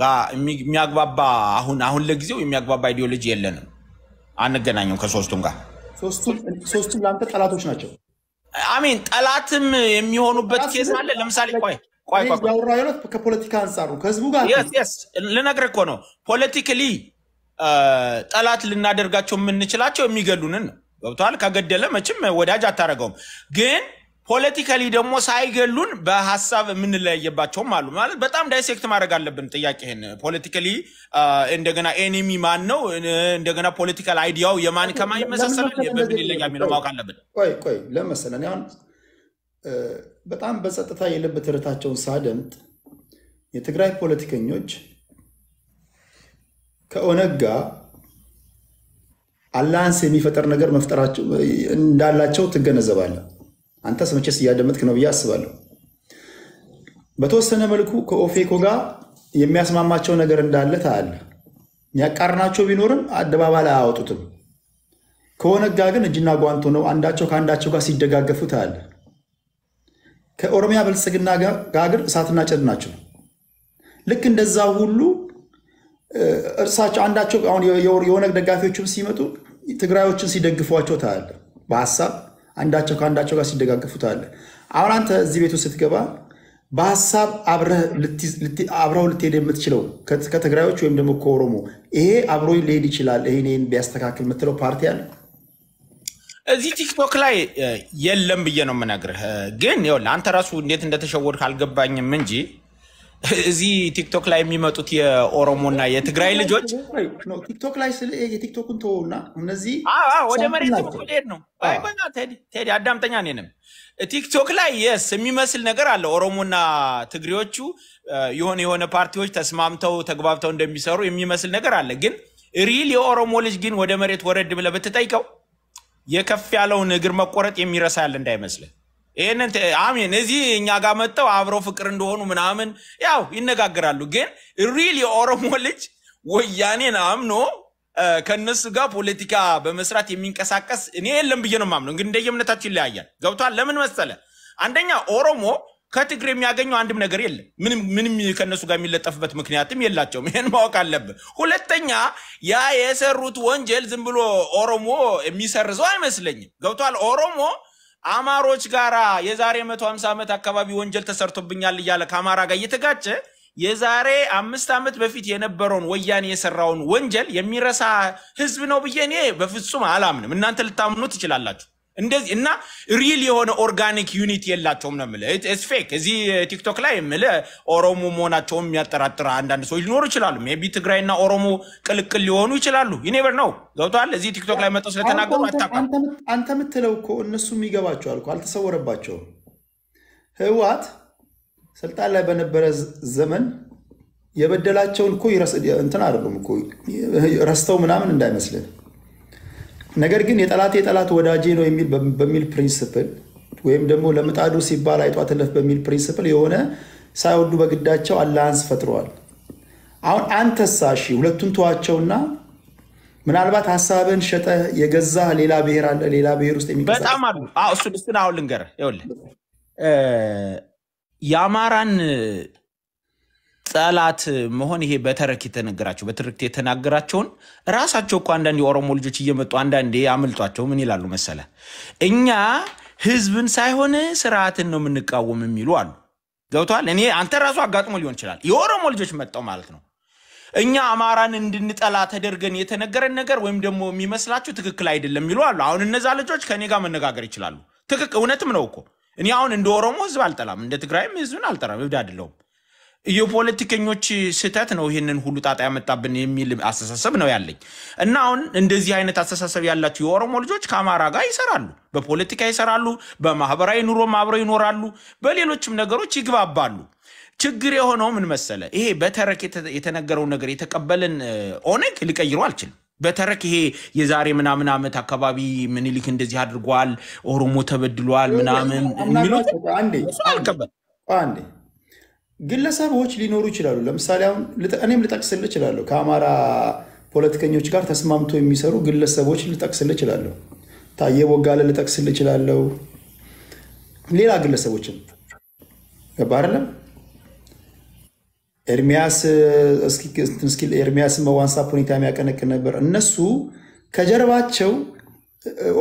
ጋር የሚያግባባ አሁን አሁን ለጊዜው የሚያግባባ አይዲዮሎጂ የለንም፣ አንገናኝም ከሶስቱም ጋር። ሶስቱም ለአንተ ጠላቶች ናቸው። አሜን። ጠላትም የሚሆኑበት ኬዝ አለ። ለምሳሌ ቆይ ቆይ ከፖለቲካ አንጻሩ ከህዝቡ ጋር ልነግርህ እኮ ነው። ፖለቲካሊ ጠላት ልናደርጋቸው የምንችላቸው የሚገሉንን ነው። ገብቶሃል? ከገደለ መቼም ወዳጅ አታደርገውም ግን ፖለቲካሊ ደግሞ ሳይገሉን በሀሳብ የምንለያየባቸውም አሉ። ማለት በጣም ዳይሴክት ማድረግ አለብን ጥያቄህን። ፖለቲካሊ እንደገና ኤኒሚ ማን ነው፣ እንደገና ፖለቲካል አይዲያው የማን ከማን ይመሳሰላል? በምን ይለያ የሚለው ማወቅ አለብን። ቆይ ቆይ ለመሰለን አሁን በጣም በጸጥታ የልብ ትርታቸውን ሳደምጥ የትግራይ ፖለቲከኞች ከኦነግ ጋር አላንስ የሚፈጠር ነገር መፍጠራቸው እንዳላቸው ትገነዘባለን። አንተስ መቼስ እያደመጥክ ነው ብዬ አስባለሁ። በተወሰነ መልኩ ከኦፌኮ ጋር የሚያስማማቸው ነገር እንዳለ ታያለ። ያቃርናቸው ቢኖርም አደባባይ ላይ አያወጡትም። ከኦነግ ጋር ግን እጅና ጓንቶ ነው። አንዳቸው ከአንዳቸው ጋር ሲደጋገፉ ታያለ። ከኦሮሚያ ብልጽግና ጋር ግን እሳትና ጭድ ናቸው። ልክ እንደዛ ሁሉ እርሳቸው አንዳቸው አሁን የኦነግ ደጋፊዎችም ሲመጡ ትግራዮችን ሲደግፏቸው ታያለ በሀሳብ አንዳቸው ከአንዳቸው ጋር ሲደጋግፉት አለ። አሁን አንተ እዚህ ቤቱ ስትገባ በሀሳብ አብረው ልትሄድ የምትችለው ከትግራዮች ወይም ደግሞ ከኦሮሞ ይሄ አብሮ ሊሄድ ይችላል ይሄን ቢያስተካክል የምትለው ፓርቲ አለ እዚህ ቲክቶክ ላይ የለም ብዬ ነው የምነግርህ። ግን አንተ ራሱ እንዴት እንደተሸወድክ አልገባኝም እንጂ እዚህ ቲክቶክ ላይ የሚመጡት የኦሮሞና የትግራይ ልጆች ቲክቶክ ላይ ስል የቲክቶክን ተወውና፣ እነዚህ ወደ መሬት ሄድ ነው። ቴዲ አዳምጠኛ፣ እኔንም ቲክቶክ ላይ የስ የሚመስል ነገር አለ። ኦሮሞና ትግሬዎቹ የሆነ የሆነ ፓርቲዎች ተስማምተው ተግባብተው እንደሚሰሩ የሚመስል ነገር አለ። ግን ሪል የኦሮሞ ልጅ ግን ወደ መሬት ወረድ ብለህ ብትጠይቀው የከፍ ያለውን እግር መቆረጥ የሚረሳ ያለ እንዳይመስልህ ይህንን አሜን እዚህ እኛ ጋር መጥተው አብረው ፍቅር እንደሆኑ ምናምን ያው ይነጋገራሉ። ግን ሪል የኦሮሞ ልጅ ወያኔን አምኖ ከእነሱ ጋር ፖለቲካ በመስራት የሚንቀሳቀስ እኔ የለም ብዬ ነው ማምነው። እንግዲህ እንደየ እምነታቸው ይለያያል። ገብቷል። ለምን መሰለ? አንደኛ ኦሮሞ ከትግር የሚያገኘው አንድም ነገር የለም። ምንም ከእነሱ ጋር የሚለጠፍበት ምክንያትም የላቸውም። ይህን ማወቅ አለብን። ሁለተኛ ያ የሰሩት ወንጀል ዝም ብሎ ኦሮሞ የሚሰርዘው አይመስለኝም። ገብቷል። ኦሮሞ አማሮች ጋራ የዛሬ 150 ዓመት አካባቢ ወንጀል ተሰርቶብኛል እያለ ከአማራ ጋር እየተጋጨ የዛሬ አምስት ዓመት በፊት የነበረውን ወያኔ የሰራውን ወንጀል የሚረሳ ህዝብ ነው ብዬ እኔ በፍጹም አላምንም። እናንተ ልታምኑ ትችላላችሁ። እንደዚህ እና ሪል የሆነ ኦርጋኒክ ዩኒት የላቸውም ነው የምልህ። ኢትስ ፌክ። እዚህ ቲክቶክ eh, ላይ የምልህ ኦሮሞ መሆናቸውን የሚያጠራጥር አንዳንድ ሰዎች ሊኖሩ ይችላሉ። ሜይ ቢ ትግራይና ኦሮሞ ቅልቅል ሊሆኑ ይችላሉ። ይኔበር ነው ገብቷል። እዚህ ቲክቶክ ላይ መጠው ስለተናገሩ አታውቅም። አንተ የምትለው እኮ እነሱ ይገባቸዋል እኮ አልተሰወረባቸውም። ህወሓት ስልጣን ላይ በነበረ ዘመን የበደላቸውን እኮ እንትን አይደሉም እኮ ረስተው ምናምን እንዳይመስልን ነገር ግን የጠላት የጠላት ወዳጄ ነው የሚል በሚል ፕሪንስፕል ወይም ደግሞ ለምጣዱ ሲባል አይጧ ትለፍ በሚል ፕሪንስፕል የሆነ ሳይወዱ በግዳቸው አላያንስ ፈጥረዋል። አሁን አንተሳ እሺ፣ ሁለቱን ተዋቸውና ምናልባት ሀሳብን ሸጠ የገዛ ሌላ ብሔር አለ። ሌላ ብሔር ውስጥ በጣም አሉ። እሱን አሁን ልንገርህ፣ ይኸውልህ የአማራን ጠላት መሆን ይሄ በተረክ የተነገራቸው በትርክት የተናገራቸውን ራሳቸው እኮ አንዳንድ የኦሮሞ ልጆች እየመጡ አንዳንዴ አመልጧቸው ምን ይላሉ መሰለ፣ እኛ ህዝብን ሳይሆን ስርዓትን ነው የምንቃወም የሚሉ አሉ። ገብተዋል። እኔ አንተ ራሱ አጋጥሞ ሊሆን ይችላል። የኦሮሞ ልጆች መጠው ማለት ነው። እኛ አማራን እንድንጠላ ተደርገን የተነገረን ነገር ወይም ደግሞ የሚመስላችሁ ትክክል አይደለም የሚሉ አሉ። አሁን እነዛ ልጆች ከኔ ጋር መነጋገር ይችላሉ። ትክክል እውነትም ነው እኮ እኔ አሁን እንደ ኦሮሞ ህዝብ አልጠላም፣ እንደ ትግራይም ህዝብን አልጠላም፣ እብድ አይደለሁም። የፖለቲከኞች ስህተት ነው ይህንን ሁሉ ጣጣ ያመጣብን የሚል አስተሳሰብ ነው ያለኝ እና አሁን እንደዚህ አይነት አስተሳሰብ ያላቸው የኦሮሞ ልጆች ከአማራ ጋር ይሰራሉ፣ በፖለቲካ ይሰራሉ፣ በማህበራዊ ኑሮ አብረው ይኖራሉ፣ በሌሎችም ነገሮች ይግባባሉ። ችግር የሆነው ምን መሰለ? ይሄ በተረክ የተነገረው ነገር የተቀበልን ኦነግ ሊቀይሮ አልችልም። በተረክ ይሄ የዛሬ ምናምን ዓመት አካባቢ ምኒልክ እንደዚህ አድርጓል፣ ኦሮሞ ተበድሏል ምናምን የሚሉት አልቀበል ግለሰቦች ሊኖሩ ይችላሉ። ለምሳሌ አሁን እኔም ልጠቅስልህ እችላለሁ። ከአማራ ፖለቲከኞች ጋር ተስማምቶ የሚሰሩ ግለሰቦች ልጠቅስልህ እችላለሁ። ታዬ ቦጋለ ልጠቅስልህ እችላለሁ። ሌላ ግለሰቦችም ገባህ አይደለም? ኤርሚያስ ዋንስ ያቀነቅን ነበር። እነሱ ከጀርባቸው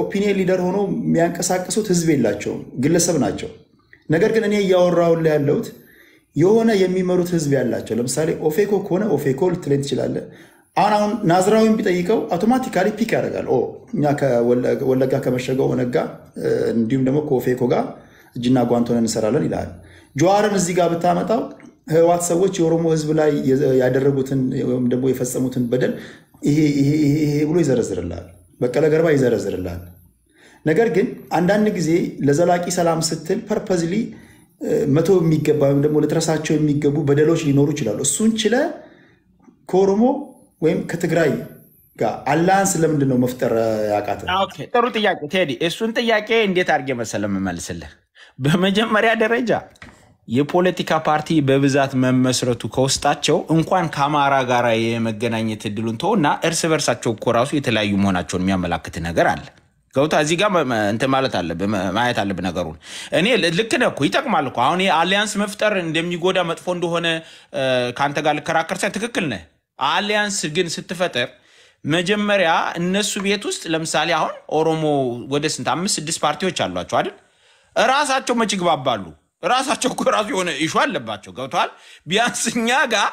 ኦፒኒየን ሊደር ሆኖ የሚያንቀሳቅሱት ህዝብ የላቸውም፣ ግለሰብ ናቸው። ነገር ግን እኔ እያወራሁልህ ያለሁት የሆነ የሚመሩት ህዝብ ያላቸው ለምሳሌ ኦፌኮ ከሆነ ኦፌኮ ልትለኝ ትችላለህ። አሁን አሁን ናዝራዊን ቢጠይቀው አውቶማቲካሊ ፒክ ያደርጋል። እኛ ከወለጋ ከመሸገው ወነጋ እንዲሁም ደግሞ ከኦፌኮ ጋር እጅና ጓንት እንሰራለን ይላል። ጀዋርን እዚህ ጋር ብታመጣው ህዋት ሰዎች የኦሮሞ ህዝብ ላይ ያደረጉትን ወይም ደግሞ የፈጸሙትን በደል ይሄ ብሎ ይዘረዝርላል። በቀለ ገርባ ይዘረዝርላል። ነገር ግን አንዳንድ ጊዜ ለዘላቂ ሰላም ስትል ፐርፐዝሊ መቶ የሚገባ ወይም ደግሞ ልትረሳቸው የሚገቡ በደሎች ሊኖሩ ይችላሉ። እሱን ችለ ከኦሮሞ ወይም ከትግራይ ጋር አላያንስ ለምንድን ነው መፍጠር ያቃት? ጥሩ ጥያቄ ቴዲ። እሱን ጥያቄ እንዴት አድርጌ መሰለ የምመልስልህ፣ በመጀመሪያ ደረጃ የፖለቲካ ፓርቲ በብዛት መመስረቱ ከውስጣቸው እንኳን ከአማራ ጋር የመገናኘት እድሉን ተውና እርስ በርሳቸው እኮ ራሱ የተለያዩ መሆናቸውን የሚያመላክት ነገር አለ። ገብታ እዚህ ጋር እንትን ማለት አለብህ ማየት አለብህ ነገሩን። እኔ ልክ ነህ እኮ ይጠቅማል እኮ አሁን አሊያንስ መፍጠር እንደሚጎዳ መጥፎ እንደሆነ ከአንተ ጋር ልከራከር ሳይ ትክክል ነህ። አሊያንስ ግን ስትፈጥር መጀመሪያ እነሱ ቤት ውስጥ ለምሳሌ አሁን ኦሮሞ ወደ ስንት አምስት ስድስት ፓርቲዎች አሏቸው አይደል? እራሳቸው መች ይግባባሉ ራሳቸው እኮ ራሱ የሆነ ኢሹ አለባቸው። ገብተዋል። ቢያንስ እኛ ጋር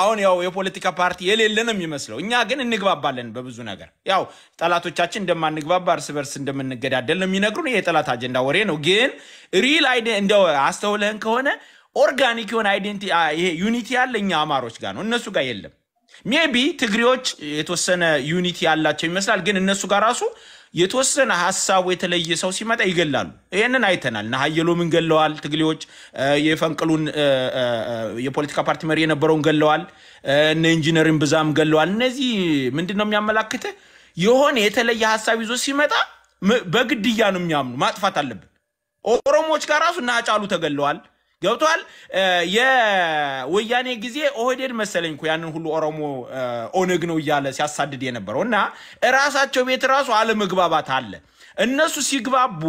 አሁን ያው የፖለቲካ ፓርቲ የሌለ ነው የሚመስለው። እኛ ግን እንግባባለን በብዙ ነገር። ያው ጠላቶቻችን እንደማንግባባ እርስ በርስ እንደምንገዳደል ነው የሚነግሩን። ይሄ የጠላት አጀንዳ ወሬ ነው። ግን ሪል አይደ እንደው አስተውለህን ከሆነ ኦርጋኒክ የሆነ አይዴንቲ ይሄ ዩኒቲ ያለ እኛ አማሮች ጋር ነው፣ እነሱ ጋር የለም። ሜቢ ትግሬዎች የተወሰነ ዩኒቲ ያላቸው ይመስላል፣ ግን እነሱ ጋር ራሱ የተወሰነ ሀሳቡ የተለየ ሰው ሲመጣ ይገላሉ። ይህንን አይተናል። እና ሀየሎም ገለዋል። ትግሌዎች የፈንቅሉን የፖለቲካ ፓርቲ መሪ የነበረውን ገለዋል። እነ ኢንጂነርን ብዛም ገለዋል። እነዚህ ምንድን ነው የሚያመላክተ የሆነ የተለየ ሀሳብ ይዞ ሲመጣ በግድያ ነው የሚያምኑ ማጥፋት አለብን። ኦሮሞዎች ጋር ራሱ እነ ሃጫሉ ተገለዋል። ገብቷል። የወያኔ ጊዜ ኦህዴድ መሰለኝ እኮ ያንን ሁሉ ኦሮሞ ኦነግ ነው እያለ ሲያሳድድ የነበረው እና እራሳቸው ቤት ራሱ አለመግባባት አለ። እነሱ ሲግባቡ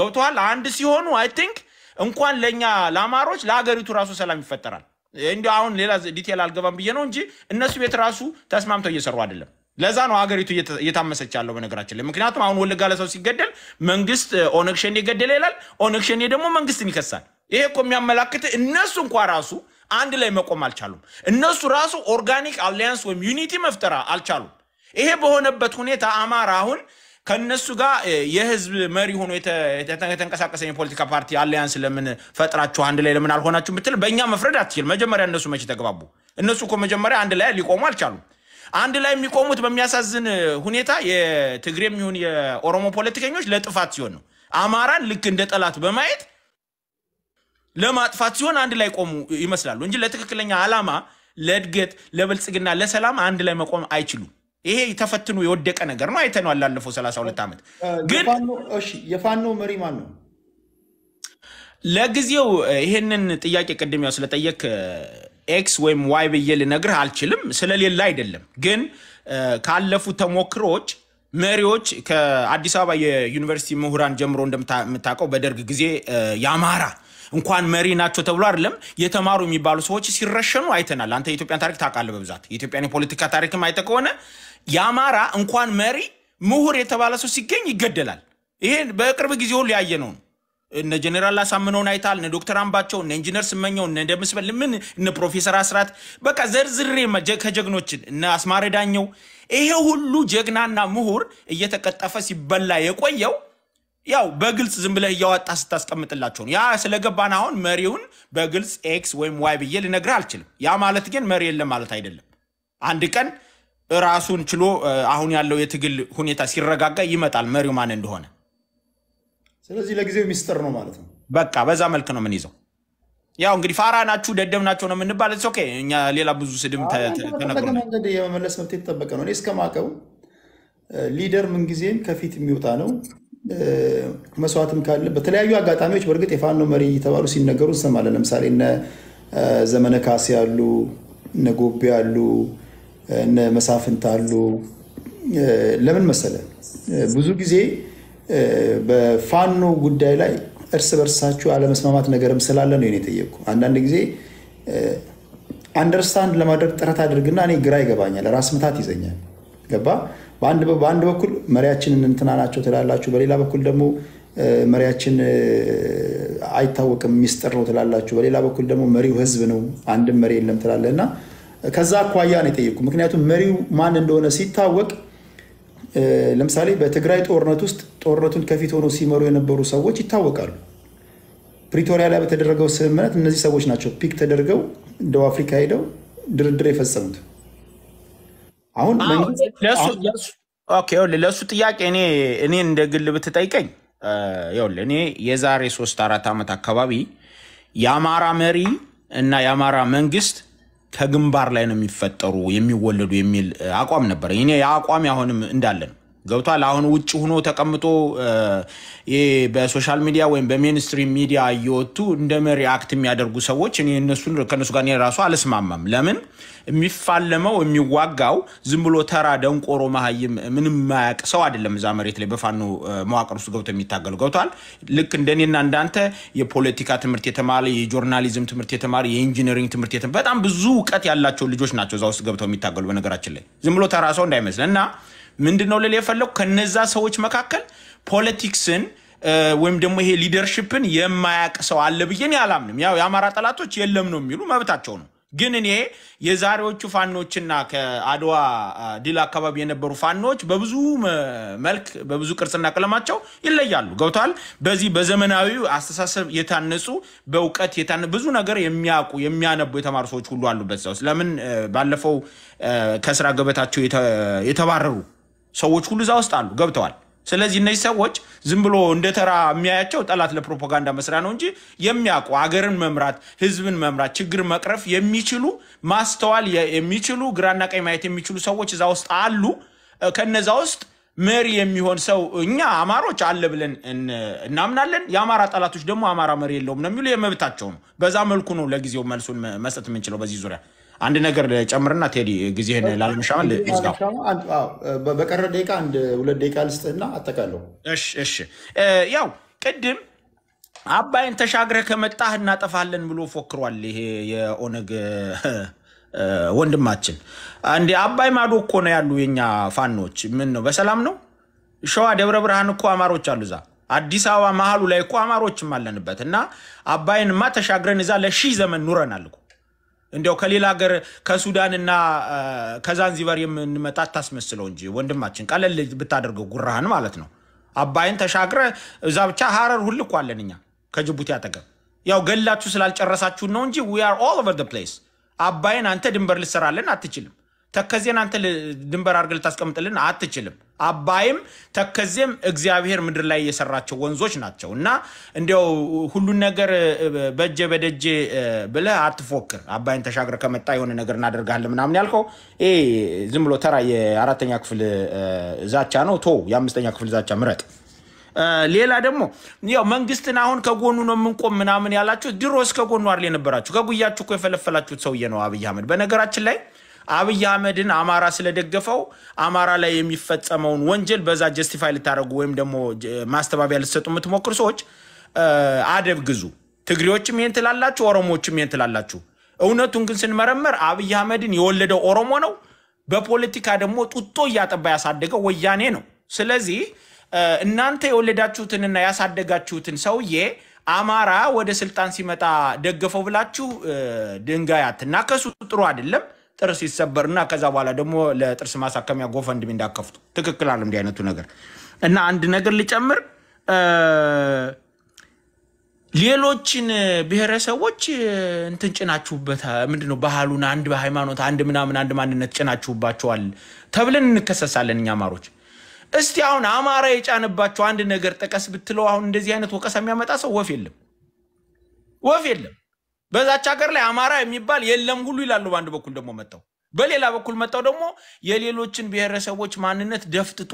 ገብተዋል አንድ ሲሆኑ አይ ቲንክ እንኳን ለእኛ ለአማሮች ለሀገሪቱ ራሱ ሰላም ይፈጠራል። እንዲ አሁን ሌላ ዲቴል አልገባም ብዬ ነው እንጂ እነሱ ቤት ራሱ ተስማምተው እየሰሩ አይደለም። ለዛ ነው ሀገሪቱ እየታመሰች ያለው በነገራችን ላይ። ምክንያቱም አሁን ወለጋ ለሰው ሲገደል መንግስት ኦነግ ሸኔ ገደለ ይላል። ኦነግ ሸኔ ደግሞ መንግስትን ይከሳል። ይሄ እኮ የሚያመላክት እነሱ እንኳ ራሱ አንድ ላይ መቆም አልቻሉም። እነሱ ራሱ ኦርጋኒክ አሊያንስ ወይም ዩኒቲ መፍጠር አልቻሉም። ይሄ በሆነበት ሁኔታ አማራ አሁን ከነሱ ጋር የህዝብ መሪ ሆኖ የተንቀሳቀሰ የፖለቲካ ፓርቲ አሊያንስ ለምን ፈጥራችሁ አንድ ላይ ለምን አልሆናችሁ ብትል በእኛ መፍረድ አትችል። መጀመሪያ እነሱ መቼ ተግባቡ? እነሱ እኮ መጀመሪያ አንድ ላይ ሊቆሙ አልቻሉም። አንድ ላይ የሚቆሙት በሚያሳዝን ሁኔታ የትግሬም ይሁን የኦሮሞ ፖለቲከኞች ለጥፋት ሲሆን ነው። አማራን ልክ እንደ ጠላት በማየት ለማጥፋት ሲሆን አንድ ላይ ቆሙ ይመስላሉ እንጂ ለትክክለኛ ዓላማ፣ ለእድገት፣ ለብልጽግና፣ ለሰላም አንድ ላይ መቆም አይችሉም። ይሄ ተፈትኖ የወደቀ ነገር ነው። አይተነው አላለፈው 32 ዓመት ግን የፋኖ መሪ ማን ነው? ለጊዜው ይሄንን ጥያቄ ቅድም ያው ስለጠየቅ ኤክስ ወይም ዋይ ብዬ ልነግርህ አልችልም። ስለሌለ አይደለም ግን ካለፉ ተሞክሮዎች መሪዎች ከአዲስ አበባ የዩኒቨርሲቲ ምሁራን ጀምሮ እንደምታውቀው በደርግ ጊዜ የአማራ እንኳን መሪ ናቸው ተብሎ አይደለም የተማሩ የሚባሉ ሰዎች ሲረሸኑ አይተናል። አንተ የኢትዮጵያን ታሪክ ታውቃለህ በብዛት የኢትዮጵያን የፖለቲካ ታሪክም አይተህ ከሆነ የአማራ እንኳን መሪ ምሁር የተባለ ሰው ሲገኝ ይገደላል። ይሄ በቅርብ ጊዜ ሁሉ ያየ ነው። እነ ጀኔራል አሳምነውን አይታል፣ እነ ዶክተር አምባቸው፣ እነ ኢንጂነር ስመኘው፣ እነ ደምስበል ምን እነ ፕሮፌሰር አስራት በቃ ዘርዝሬ ከጀግኖችን እነ አስማረ ዳኘው ይሄ ሁሉ ጀግናና ምሁር እየተቀጠፈ ሲበላ የቆየው ያው በግልጽ ዝም ብለህ እያወጣ ስታስቀምጥላቸው ነው። ያ ስለገባን አሁን መሪውን በግልጽ ኤክስ ወይም ዋይ ብዬ ልነግርህ አልችልም። ያ ማለት ግን መሪ የለም ማለት አይደለም። አንድ ቀን ራሱን ችሎ አሁን ያለው የትግል ሁኔታ ሲረጋጋ ይመጣል መሪው ማን እንደሆነ። ስለዚህ ለጊዜው ሚስጥር ነው ማለት ነው። በቃ በዛ መልክ ነው ይዘው ያው እንግዲህ ፋራ ናችሁ ደደብ ናቸው ነው የምንባል። ኦኬ እኛ ሌላ ብዙ ስድም ተነግሮ የመመለስ መብት የተጠበቀ ነው። እኔ እስከማውቀው ሊደር ምንጊዜም ከፊት የሚወጣ ነው መስዋዕትም ካለ በተለያዩ አጋጣሚዎች በእርግጥ የፋኖ መሪ እየተባሉ ሲነገሩ እንሰማለን። ለምሳሌ እነ ዘመነ ካሴ አሉ፣ እነ ጎቤ አሉ፣ እነ መሳፍንት አሉ። ለምን መሰለ ብዙ ጊዜ በፋኖ ጉዳይ ላይ እርስ በርሳችሁ አለመስማማት ነገርም ስላለ ነው የጠየቅኩ። አንዳንድ ጊዜ አንደርስታንድ ለማድረግ ጥረት አድርግና እኔ ግራ ይገባኛል፣ ራስ ምታት ይዘኛል። ገባ በአንድ በኩል መሪያችንን እንትና ናቸው ትላላችሁ፣ በሌላ በኩል ደግሞ መሪያችን አይታወቅም ሚስጥር ነው ትላላችሁ፣ በሌላ በኩል ደግሞ መሪው ህዝብ ነው አንድም መሪ የለም ትላለ እና ከዛ አኳያ ነው የጠየቁ። ምክንያቱም መሪው ማን እንደሆነ ሲታወቅ ለምሳሌ በትግራይ ጦርነት ውስጥ ጦርነቱን ከፊት ሆኖ ሲመሩ የነበሩ ሰዎች ይታወቃሉ። ፕሪቶሪያ ላይ በተደረገው ስምምነት እነዚህ ሰዎች ናቸው ፒክ ተደርገው ደቡብ አፍሪካ ሄደው ድርድር የፈጸሙት። አሁን ለሱ ጥያቄ እኔ እኔ እንደ ግል ብትጠይቀኝ ይኸውልህ እኔ የዛሬ ሶስት አራት ዓመት አካባቢ የአማራ መሪ እና የአማራ መንግስት ከግንባር ላይ ነው የሚፈጠሩ የሚወለዱ የሚል አቋም ነበር። እኔ ያ አቋም አሁንም እንዳለ ነው። ገብቷል። አሁን ውጭ ሆኖ ተቀምጦ በሶሻል ሚዲያ ወይም በሜንስትሪም ሚዲያ እየወጡ እንደ መሪ አክት የሚያደርጉ ሰዎች እኔ እነሱን ከነሱ ጋር እኔ ራሱ አልስማማም። ለምን የሚፋለመው የሚዋጋው ዝም ብሎ ተራ ደንቆሮ መሀይም ምንም ማያቅ ሰው አይደለም። እዛ መሬት ላይ በፋኖ መዋቅር ውስጥ ገብቶ የሚታገሉ ገብተዋል። ልክ እንደኔና እንዳንተ የፖለቲካ ትምህርት የተማረ የጆርናሊዝም ትምህርት የተማረ የኢንጂነሪንግ ትምህርት የተማረ በጣም ብዙ እውቀት ያላቸው ልጆች ናቸው እዛ ውስጥ ገብተው የሚታገሉ። በነገራችን ላይ ዝም ብሎ ተራ ሰው እንዳይመስል እና ምንድን ነው ልል የፈለጉ ከነዛ ሰዎች መካከል ፖለቲክስን ወይም ደግሞ ይሄ ሊደርሽፕን የማያቅ ሰው አለ ብዬን አላምንም። ያው የአማራ ጠላቶች የለም ነው የሚሉ መብታቸው ነው። ግን እኔ የዛሬዎቹ ፋኖችና ከአድዋ ድል አካባቢ የነበሩ ፋኖች በብዙ መልክ በብዙ ቅርጽና ቀለማቸው ይለያሉ። ገብተዋል። በዚህ በዘመናዊ አስተሳሰብ የታነጹ በእውቀት ብዙ ነገር የሚያውቁ የሚያነቡ የተማሩ ሰዎች ሁሉ አሉበት። ሰው ስለምን ባለፈው ከስራ ገበታቸው የተባረሩ ሰዎች ሁሉ እዛ ውስጥ አሉ። ገብተዋል። ስለዚህ እነዚህ ሰዎች ዝም ብሎ እንደ ተራ የሚያያቸው ጠላት ለፕሮፓጋንዳ መስሪያ ነው እንጂ የሚያውቁ አገርን መምራት፣ ህዝብን መምራት፣ ችግር መቅረፍ የሚችሉ ማስተዋል የሚችሉ ግራና ቀኝ ማየት የሚችሉ ሰዎች እዛ ውስጥ አሉ። ከነዛ ውስጥ መሪ የሚሆን ሰው እኛ አማሮች አለ ብለን እናምናለን። የአማራ ጠላቶች ደግሞ አማራ መሪ የለውም ነው የሚሉ የመብታቸው ነው። በዛ መልኩ ነው ለጊዜው መልሱን መስጠት የምንችለው በዚህ ዙሪያ አንድ ነገር ጨምርና ቴዲ ጊዜህን ላለመሻማል ይዝጋው። በቀረ ደቂቃ አንድ ሁለት ደቂቃ ልስጥህና አጠቃለሁ። እሺ እሺ። ያው ቅድም አባይን ተሻግረህ ከመጣህ እናጠፋለን ብሎ ፎክሯል። ይሄ የኦነግ ወንድማችን እንዲ አባይ ማዶ እኮ ነው ያሉ የኛ ፋኖች። ምን ነው በሰላም ነው? ሸዋ ደብረ ብርሃን እኮ አማሮች አሉ እዛ አዲስ አበባ መሀሉ ላይ እኮ አማሮችም አለንበት እና አባይንማ ተሻግረን እዛ ለሺህ ዘመን ኑረናል እኮ እንዲያው ከሌላ ሀገር ከሱዳን እና ከዛንዚበር የምንመጣ ታስመስለው እንጂ ወንድማችን ቀለል ብታደርገው ጉራህን ማለት ነው። አባይን ተሻግረ እዛ ብቻ ሀረር ሁልኳለን እኛ ከጅቡቲ አጠገብ ያው ገላችሁ ስላልጨረሳችሁን ነው እንጂ ዊ አር ኦል ኦቨር ፕሌስ። አባይን አንተ ድንበር ልሰራለን አትችልም። ተከዜን አንተ ድንበር አድርገህ ልታስቀምጥልን አትችልም። አባይም ተከዜም እግዚአብሔር ምድር ላይ የሰራቸው ወንዞች ናቸው እና እንዲያው ሁሉን ነገር በእጄ በደጄ ብለህ አትፎክር። አባይን ተሻግረ ከመጣ የሆነ ነገር እናደርጋለን ምናምን ያልከው ይሄ ዝም ብሎ ተራ የአራተኛ ክፍል ዛቻ ነው። ቶ የአምስተኛ ክፍል ዛቻ ምረጥ። ሌላ ደግሞ ያው መንግስትን አሁን ከጎኑ ነው የምንቆም ምናምን ያላችሁ ድሮስ ከጎኑ አይደል የነበራችሁ? ከጉያችሁ እኮ የፈለፈላችሁት ሰውዬ ነው አብይ አህመድ በነገራችን ላይ አብይ አህመድን አማራ ስለደገፈው አማራ ላይ የሚፈጸመውን ወንጀል በዛ ጀስቲፋይ ልታደረጉ ወይም ደግሞ ማስተባበያ ልትሰጡ የምትሞክሩ ሰዎች አደብ ግዙ። ትግሬዎችም ይህን ትላላችሁ፣ ኦሮሞዎችም ይህን ትላላችሁ። እውነቱን ግን ስንመረመር አብይ አህመድን የወለደው ኦሮሞ ነው። በፖለቲካ ደግሞ ጡጦ እያጠባ ያሳደገው ወያኔ ነው። ስለዚህ እናንተ የወለዳችሁትንና ያሳደጋችሁትን ሰውዬ አማራ ወደ ስልጣን ሲመጣ ደገፈው ብላችሁ ድንጋይ አትናከሱ። ጥሩ አይደለም። ጥርስ ይሰበር እና ከዛ በኋላ ደግሞ ለጥርስ ማሳከሚያ ጎፈንድሚ እንዳከፍቱ ትክክል አለ እንዲህ አይነቱ ነገር እና አንድ ነገር ልጨምር ሌሎችን ብሔረሰቦች እንትን ጭናችሁበት ምንድነው ባህሉን አንድ ሃይማኖት አንድ ምናምን አንድ ማንነት ጭናችሁባቸዋል ተብለን እንከሰሳለን እኛ አማሮች እስቲ አሁን አማራ የጫነባቸው አንድ ነገር ጠቀስ ብትለው አሁን እንደዚህ አይነት ወቀሳ የሚያመጣ ሰው ወፍ የለም ወፍ የለም በዛች ሀገር ላይ አማራ የሚባል የለም ሁሉ ይላሉ። በአንድ በኩል ደግሞ መጣው በሌላ በኩል መጣው ደግሞ የሌሎችን ብሔረሰቦች ማንነት ደፍጥጦ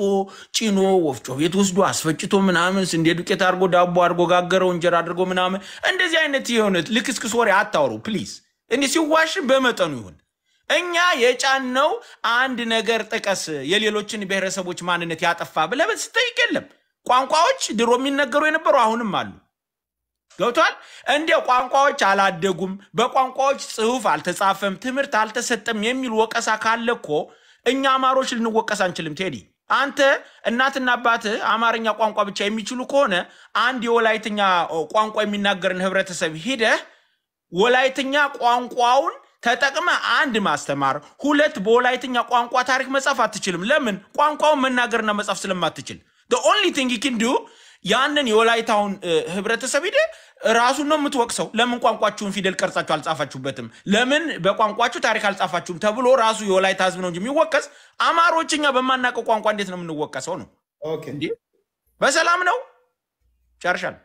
ጭኖ ወፍጮ ቤት ወስዶ አስፈጭቶ ምናምን እንደ ዱቄት አድርጎ ዳቦ አድርጎ ጋገረው እንጀራ አድርጎ ምናምን እንደዚህ አይነት የሆነት ልክስክስ ወሬ አታውሩ ፕሊዝ። እንዲህ ሲዋሽ በመጠኑ ይሁን። እኛ የጫነው አንድ ነገር ጥቀስ የሌሎችን ብሔረሰቦች ማንነት ያጠፋ ብለህ ስትጠይቅ የለም። ቋንቋዎች ድሮ የሚነገሩ የነበሩ አሁንም አሉ። ገብቷል። እንደ ቋንቋዎች አላደጉም፣ በቋንቋዎች ጽሑፍ አልተጻፈም፣ ትምህርት አልተሰጠም የሚል ወቀሳ ካለ እኮ እኛ አማሮች ልንወቀስ አንችልም ቴዲ። አንተ እናትና አባት አማርኛ ቋንቋ ብቻ የሚችሉ ከሆነ አንድ የወላይትኛ ቋንቋ የሚናገርን ህብረተሰብ ሂደህ ወላይትኛ ቋንቋውን ተጠቅመ አንድ ማስተማር፣ ሁለት በወላይትኛ ቋንቋ ታሪክ መጻፍ አትችልም። ለምን? ቋንቋውን መናገርና መጻፍ ስለማትችል ኦንሊ ቲንግ ዱ ያንን የወላይታውን ህብረተሰብ ሂደህ ራሱን ነው የምትወቅሰው። ለምን ቋንቋችሁን ፊደል ቀርጻችሁ አልጻፋችሁበትም? ለምን በቋንቋችሁ ታሪክ አልጻፋችሁም? ተብሎ ራሱ የወላይታ ህዝብ ነው እንጂ የሚወቀስ አማሮች፣ እኛ በማናውቀው ቋንቋ እንዴት ነው የምንወቀሰው? ነው እንዲህ በሰላም ነው። ጨርሻል።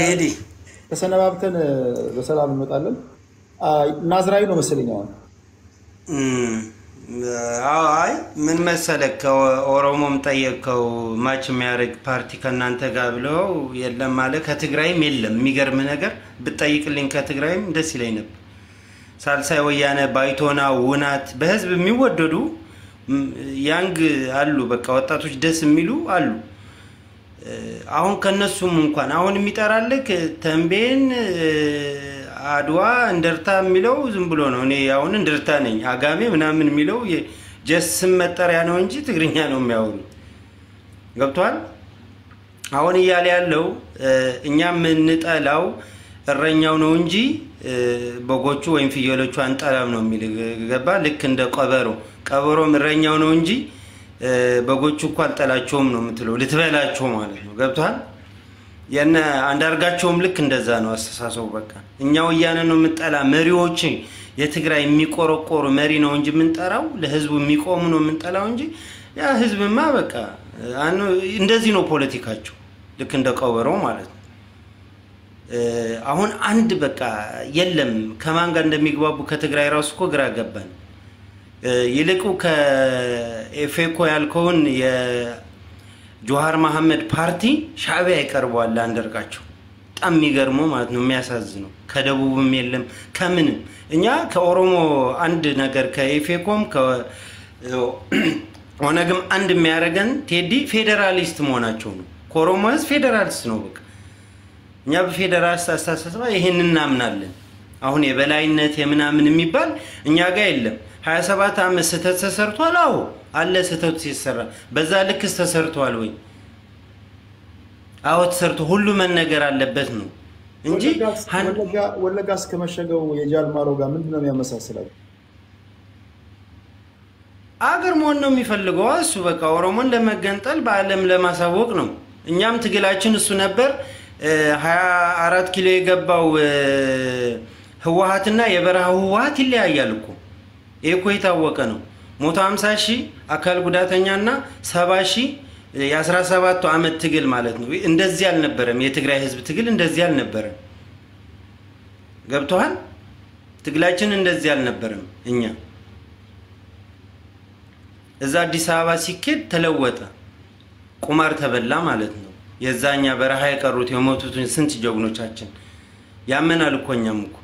ቴዲ ተሰነባብተን በሰላም እንመጣለን። ናዝራዊ ነው መሰለኝ አይ ምን መሰለህ፣ ከኦሮሞም ጠየቅከው ማች የሚያደርግ ፓርቲ ከእናንተ ጋር ብለው የለም አለ። ከትግራይም የለም። የሚገርም ነገር ብጠይቅልኝ ከትግራይም ደስ ይለኝ ነበር። ሳልሳይ ወያነ፣ ባይቶና፣ ውናት በህዝብ የሚወደዱ ያንግ አሉ። በቃ ወጣቶች ደስ የሚሉ አሉ። አሁን ከነሱም እንኳን አሁን የሚጠራልክ ተንቤን አድዋ እንደርታ የሚለው ዝም ብሎ ነው። እኔ አሁን እንደርታ ነኝ አጋሜ ምናምን የሚለው ጀስ ስም መጠሪያ ነው እንጂ ትግርኛ ነው የሚያወሩ። ገብቷል። አሁን እያለ ያለው እኛ የምንጠላው እረኛው ነው እንጂ በጎቹ ወይም ፍየሎቹ አንጠላም ነው የሚል ገባ። ልክ እንደ ቀበሮ ቀበሮም እረኛው ነው እንጂ በጎቹ እኮ አልጠላቸውም ነው የምትለው፣ ልትበላቸው ማለት ነው። ገብቷል። የነ አንዳርጋቸውም ልክ እንደዛ ነው አስተሳሰቡ በቃ እኛ ወያኔ ነው የምንጠላ መሪዎች የትግራይ የሚቆረቆሩ መሪ ነው እንጂ የምንጠራው ለህዝቡ የሚቆሙ ነው የምንጠላው እንጂ ያ ህዝብማ በቃ እንደዚህ ነው ፖለቲካቸው፣ ልክ እንደ ቀበሮ ማለት ነው። አሁን አንድ በቃ የለም ከማን ጋር እንደሚግባቡ ከትግራይ ራሱ እኮ ግራ ገባን። ይልቁ ከኤፌኮ ያልከውን የጆሃር መሐመድ ፓርቲ ሻዕቢያ ይቀርበዋል አንደርጋቸው በጣም የሚገርመው ማለት ነው የሚያሳዝነው ከደቡብም የለም ከምንም እኛ ከኦሮሞ አንድ ነገር ከኢፌኮም ኦነግም አንድ የሚያደርገን ቴዲ ፌዴራሊስት መሆናቸው ነው። ከኦሮሞ ህዝብ ፌዴራሊስት ነው በቃ። እኛ በፌዴራሊስት አስተሳሰባ ይህን እናምናለን። አሁን የበላይነት የምናምን የሚባል እኛ ጋር የለም። 27 ዓመት ስህተት ተሰርቷል። አዎ አለ ስህተቱ ሲሰራ፣ በዛ ልክስ ተሰርቷል ወይ? አወት ሰርቶ ሁሉ መነገር አለበት ነው እንጂ ወለጋ እስከመሸገው ማሮ ጋር ምንድን ነው የሚያመሳስላል? አገር መሆን ነው የሚፈልገው እሱ። በቃ ኦሮሞን ለመገንጠል በአለም ለማሳወቅ ነው። እኛም ትግላችን እሱ ነበር። ሀያ አራት ኪሎ የገባው ህወሀትና የበረሃ ህወሀት ይለያያል እኮ ይህ እኮ የታወቀ ነው። ሞቶ ሀምሳ ሺህ አካል ጉዳተኛና ሰባ ሺህ የ17ቱ ዓመት ትግል ማለት ነው። እንደዚህ አልነበረም። የትግራይ ህዝብ ትግል እንደዚህ አልነበረም። ገብተዋል። ትግላችን እንደዚህ አልነበረም። እኛ እዛ አዲስ አበባ ሲኬድ ተለወጠ። ቁማር ተበላ ማለት ነው። የዛኛ በረሃ የቀሩት የሞቱትን ስንት ጀግኖቻችን ያመናል እኮ እኛም እኮ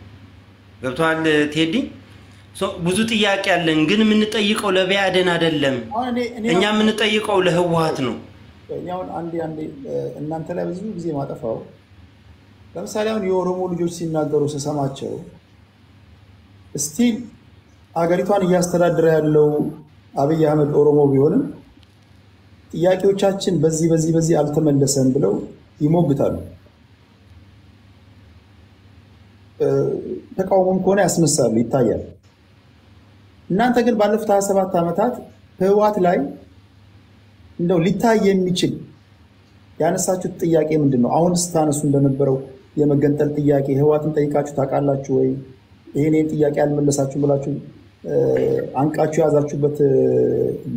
ገብተዋል ቴዲ ብዙ ጥያቄ አለን፣ ግን የምንጠይቀው ለቢያድን አይደለም። እኛ የምንጠይቀው ለህወሀት ነው። እኛውን አንዴ አንዴ እናንተ ላይ ብዙ ጊዜ ማጠፋው ለምሳሌ አሁን የኦሮሞ ልጆች ሲናገሩ ስሰማቸው እስቲል አገሪቷን እያስተዳደረ ያለው አብይ አህመድ ኦሮሞ ቢሆንም ጥያቄዎቻችን በዚህ በዚህ በዚህ አልተመለሰም ብለው ይሞግታሉ። ተቃውሞም ከሆነ ያስነሳሉ፣ ይታያል። እናንተ ግን ባለፉት 27 ዓመታት ህወሓት ላይ እንደው ሊታይ የሚችል ያነሳችሁት ጥያቄ ምንድን ነው? አሁን ስታነሱ እንደነበረው የመገንጠል ጥያቄ ህወሓትን ጠይቃችሁ ታውቃላችሁ ወይ? ይህን ጥያቄ አልመለሳችሁም ብላችሁ አንቃችሁ የያዛችሁበት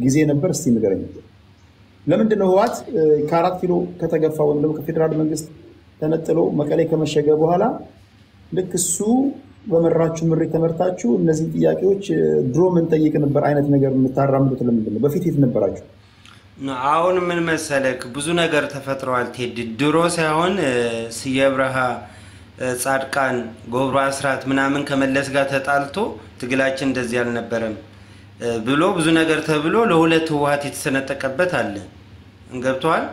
ጊዜ ነበር። እስቲ ንገረኝ። ለምንድን ነው ህወሓት ከአራት ኪሎ ከተገፋ ወይም ደግሞ ከፌዴራል መንግስት ተነጥሎ መቀሌ ከመሸገ በኋላ ልክ እሱ በመራችሁ ምሬት ተመርታችሁ እነዚህ ጥያቄዎች ድሮ የምንጠይቅ ነበር አይነት ነገር የምታራምዱት ለምንድን ነው? በፊት የት ነበራችሁ? አሁን ምን መሰለክ ብዙ ነገር ተፈጥረዋል ቴድ ድሮ ሳይሆን ስዬ ጻድቃን ጎብሮ፣ አስራት ምናምን ከመለስ ጋር ተጣልቶ ትግላችን እንደዚህ አልነበረም ብሎ ብዙ ነገር ተብሎ ለሁለት ህወሀት የተሰነጠቀበት አለ። ገብተዋል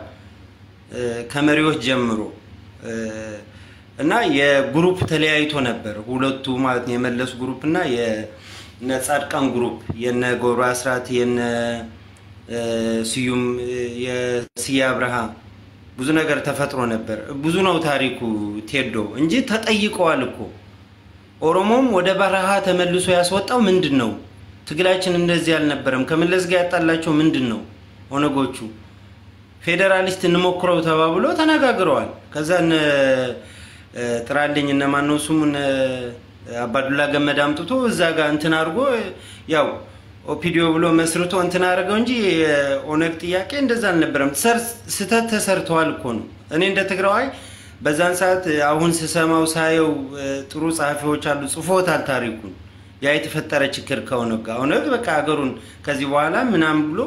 ከመሪዎች ጀምሮ እና የግሩፕ ተለያይቶ ነበር ሁለቱ ማለት ነው የመለስ ግሩፕ እና የነ ጻድቃን ግሩፕ የነ ገብሩ አስራት የነ ስዩም የስዬ አብርሃም ብዙ ነገር ተፈጥሮ ነበር። ብዙ ነው ታሪኩ ቴዶ እንጂ ተጠይቀዋል እኮ ኦሮሞም ወደ በረሃ ተመልሶ ያስወጣው ምንድን ነው? ትግላችን እንደዚህ አልነበረም። ከመለስ ጋር ያጣላቸው ምንድን ነው? ኦነጎቹ ፌዴራሊስት እንሞክረው ተባብሎ ተነጋግረዋል። ከዛ ጥራልኝ እነማን ነው ስሙ አባዱላ ገመድ አምጥቶ እዛ ጋር እንትን አድርጎ ያው ኦፒዲዮ ብሎ መስርቶ እንትን አድርገው እንጂ የኦነግ ጥያቄ እንደዛ አልነበረም። ስህተት ተሰርተዋል እኮ ነው። እኔ እንደ ትግራዋይ በዛን ሰዓት አሁን ስሰማው ሳየው ጥሩ ጸሐፊዎች አሉ ጽፎታል ታሪኩን። ያ የተፈጠረ ችግር ከኦነግ ጋር ኦነግ በቃ ሀገሩን ከዚህ በኋላ ምናምን ብሎ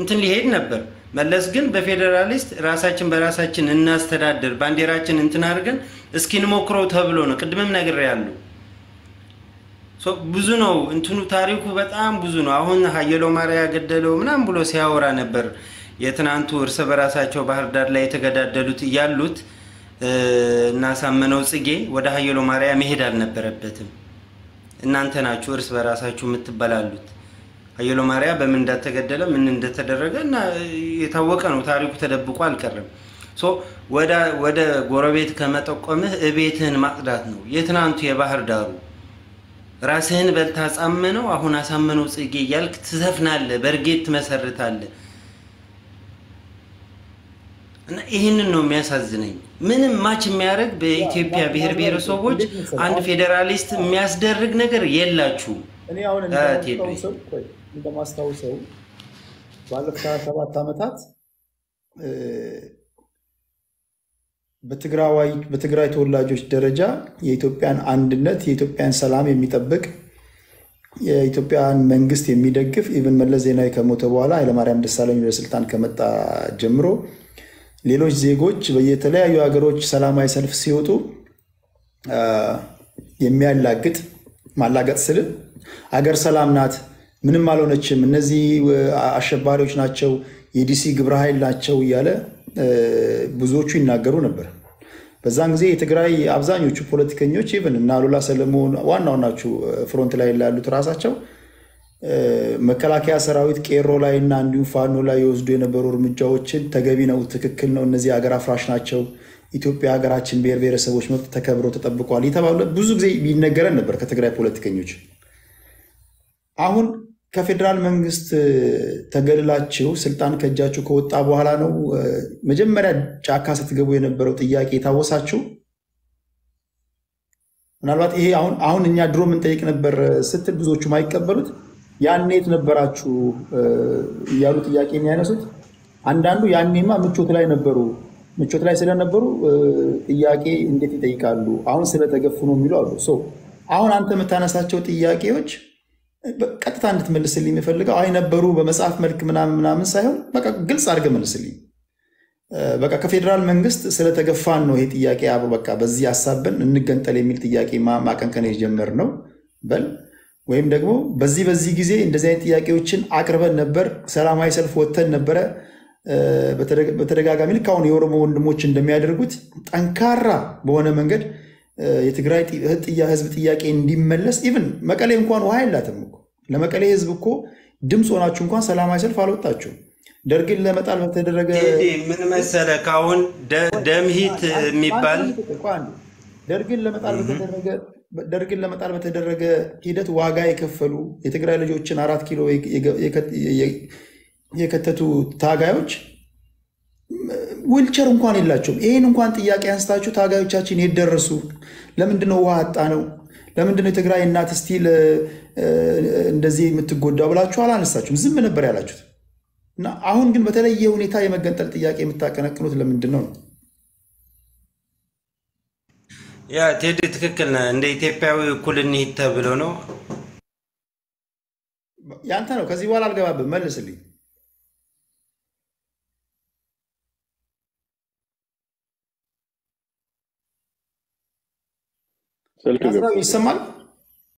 እንትን ሊሄድ ነበር። መለስ ግን በፌዴራሊስት ራሳችን በራሳችን እናስተዳደር ባንዲራችን እንትን አድርገን እስኪንሞክረው ተብሎ ነው። ቅድምም ነገር ያሉ ብዙ ነው እንትኑ ታሪኩ በጣም ብዙ ነው። አሁን ሀየሎ ማርያ ገደለው ምናም ብሎ ሲያወራ ነበር። የትናንቱ እርስ በራሳቸው ባህር ዳር ላይ የተገዳደሉት እያሉት እናሳመነው ጽጌ ወደ ሀየሎ ማርያ መሄድ አልነበረበትም። እናንተ ናችሁ እርስ በራሳችሁ የምትበላሉት። አየሎ ማርያ በምን እንዳተገደለ ምን እንደተደረገ እና የታወቀ ነው። ታሪኩ ተደብቆ አልቀረም። ወደ ጎረቤት ከመጠቆምህ እቤትህን ማጽዳት ነው። የትናንቱ የባህር ዳሩ ራስህን በልታ አሳመነው አሁን አሳመነው ጽጌ እያልክ ትሰፍናለ በእርጌት ትመሰርታለህ። እና ይህንን ነው የሚያሳዝነኝ። ምንም ማች የሚያደርግ በኢትዮጵያ ብሔር ብሔረሰቦች አንድ ፌዴራሊስት የሚያስደርግ ነገር የላችሁም። እንደማስታውሰው ባለፉት ሰባት ዓመታት በትግራይ ተወላጆች ደረጃ የኢትዮጵያን አንድነት የኢትዮጵያን ሰላም የሚጠብቅ የኢትዮጵያን መንግስት የሚደግፍ ኢቨን መለስ ዜናዊ ከሞተ በኋላ ኃይለማርያም ደሳለኝ ወደ ስልጣን ከመጣ ጀምሮ ሌሎች ዜጎች በየተለያዩ ሀገሮች ሰላማዊ ሰልፍ ሲወጡ የሚያላግጥ ማላገጥ ስል አገር ሰላም ናት ምንም አልሆነችም፣ እነዚህ አሸባሪዎች ናቸው፣ የዲሲ ግብረ ኃይል ናቸው እያለ ብዙዎቹ ይናገሩ ነበር። በዛን ጊዜ የትግራይ አብዛኞቹ ፖለቲከኞች ኢቨን እና አሉላ ሰለሞን ዋና ዋናቹ ፍሮንት ላይ ላሉት ራሳቸው መከላከያ ሰራዊት ቄሮ ላይ እና እንዲሁም ፋኖ ላይ የወስዱ የነበሩ እርምጃዎችን ተገቢ ነው፣ ትክክል ነው፣ እነዚህ ሀገር አፍራሽ ናቸው፣ ኢትዮጵያ ሀገራችን ብሔር ብሔረሰቦች መብት ተከብሮ ተጠብቋል የተባሉ ብዙ ጊዜ ይነገረን ነበር ከትግራይ ፖለቲከኞች አሁን ከፌዴራል መንግስት ተገድላችሁ ስልጣን ከእጃችሁ ከወጣ በኋላ ነው መጀመሪያ ጫካ ስትገቡ የነበረው ጥያቄ የታወሳችሁ? ምናልባት ይሄ አሁን አሁን እኛ ድሮ የምንጠይቅ ነበር ስትል ብዙዎቹ ማይቀበሉት ያኔ የት ነበራችሁ እያሉ ጥያቄ የሚያነሱት አንዳንዱ ያኔማ ምቾት ላይ ነበሩ፣ ምቾት ላይ ስለነበሩ ጥያቄ እንዴት ይጠይቃሉ፣ አሁን ስለተገፉ ነው የሚሉ አሉ። አሁን አንተ የምታነሳቸው ጥያቄዎች ቀጥታ እንድትመልስልኝ የሚፈልገው አይነበሩ በመጽሐፍ መልክ ምናምን ምናምን ሳይሆን በቃ ግልጽ አድርገህ መልስልኝ። በቃ ከፌዴራል መንግስት ስለተገፋን ነው ይሄ ጥያቄ አብሮ በቃ በዚህ ሀሳብን እንገንጠል የሚል ጥያቄ ማቀንቀን የጀመር ነው በል ወይም ደግሞ በዚህ በዚህ ጊዜ እንደዚህ አይነት ጥያቄዎችን አቅርበን ነበር፣ ሰላማዊ ሰልፍ ወጥተን ነበረ። በተደጋጋሚ ልክ አሁን የኦሮሞ ወንድሞች እንደሚያደርጉት ጠንካራ በሆነ መንገድ የትግራይ ህዝብ ጥያቄ እንዲመለስ ኢቭን መቀሌ እንኳን ውሃ የላትም እኮ ለመቀሌ ህዝብ እኮ ድምፅ ሆናችሁ እንኳን ሰላማዊ ሰልፍ አልወጣችሁም። ደርግን ለመጣል በተደረገ ምን መሰለ ካሁን ደምሂት የሚባል ደርግን ለመጣል በተደረገ ሂደት ዋጋ የከፈሉ የትግራይ ልጆችን አራት ኪሎ የከተቱ ታጋዮች ዊልቸር እንኳን የላቸውም። ይህን እንኳን ጥያቄ አንስታችሁ ታጋዮቻችን የት ደረሱ? ለምንድነው ውሃ አጣ ነው? ለምንድነው የትግራይ እናት ስቲል እንደዚህ የምትጎዳው ብላችሁ አላነሳችሁም። ዝም ነበር ያላችሁት። እና አሁን ግን በተለየ ሁኔታ የመገንጠል ጥያቄ የምታቀነቅኑት ለምንድን ነው? ያ ቴዲ ትክክል ነህ። እንደ ኢትዮጵያዊ እኩል እንሂድ ተብሎ ነው። ያንተ ነው። ከዚህ በኋላ አልገባብም። መልስልኝ። Selfie. Yazda Wilson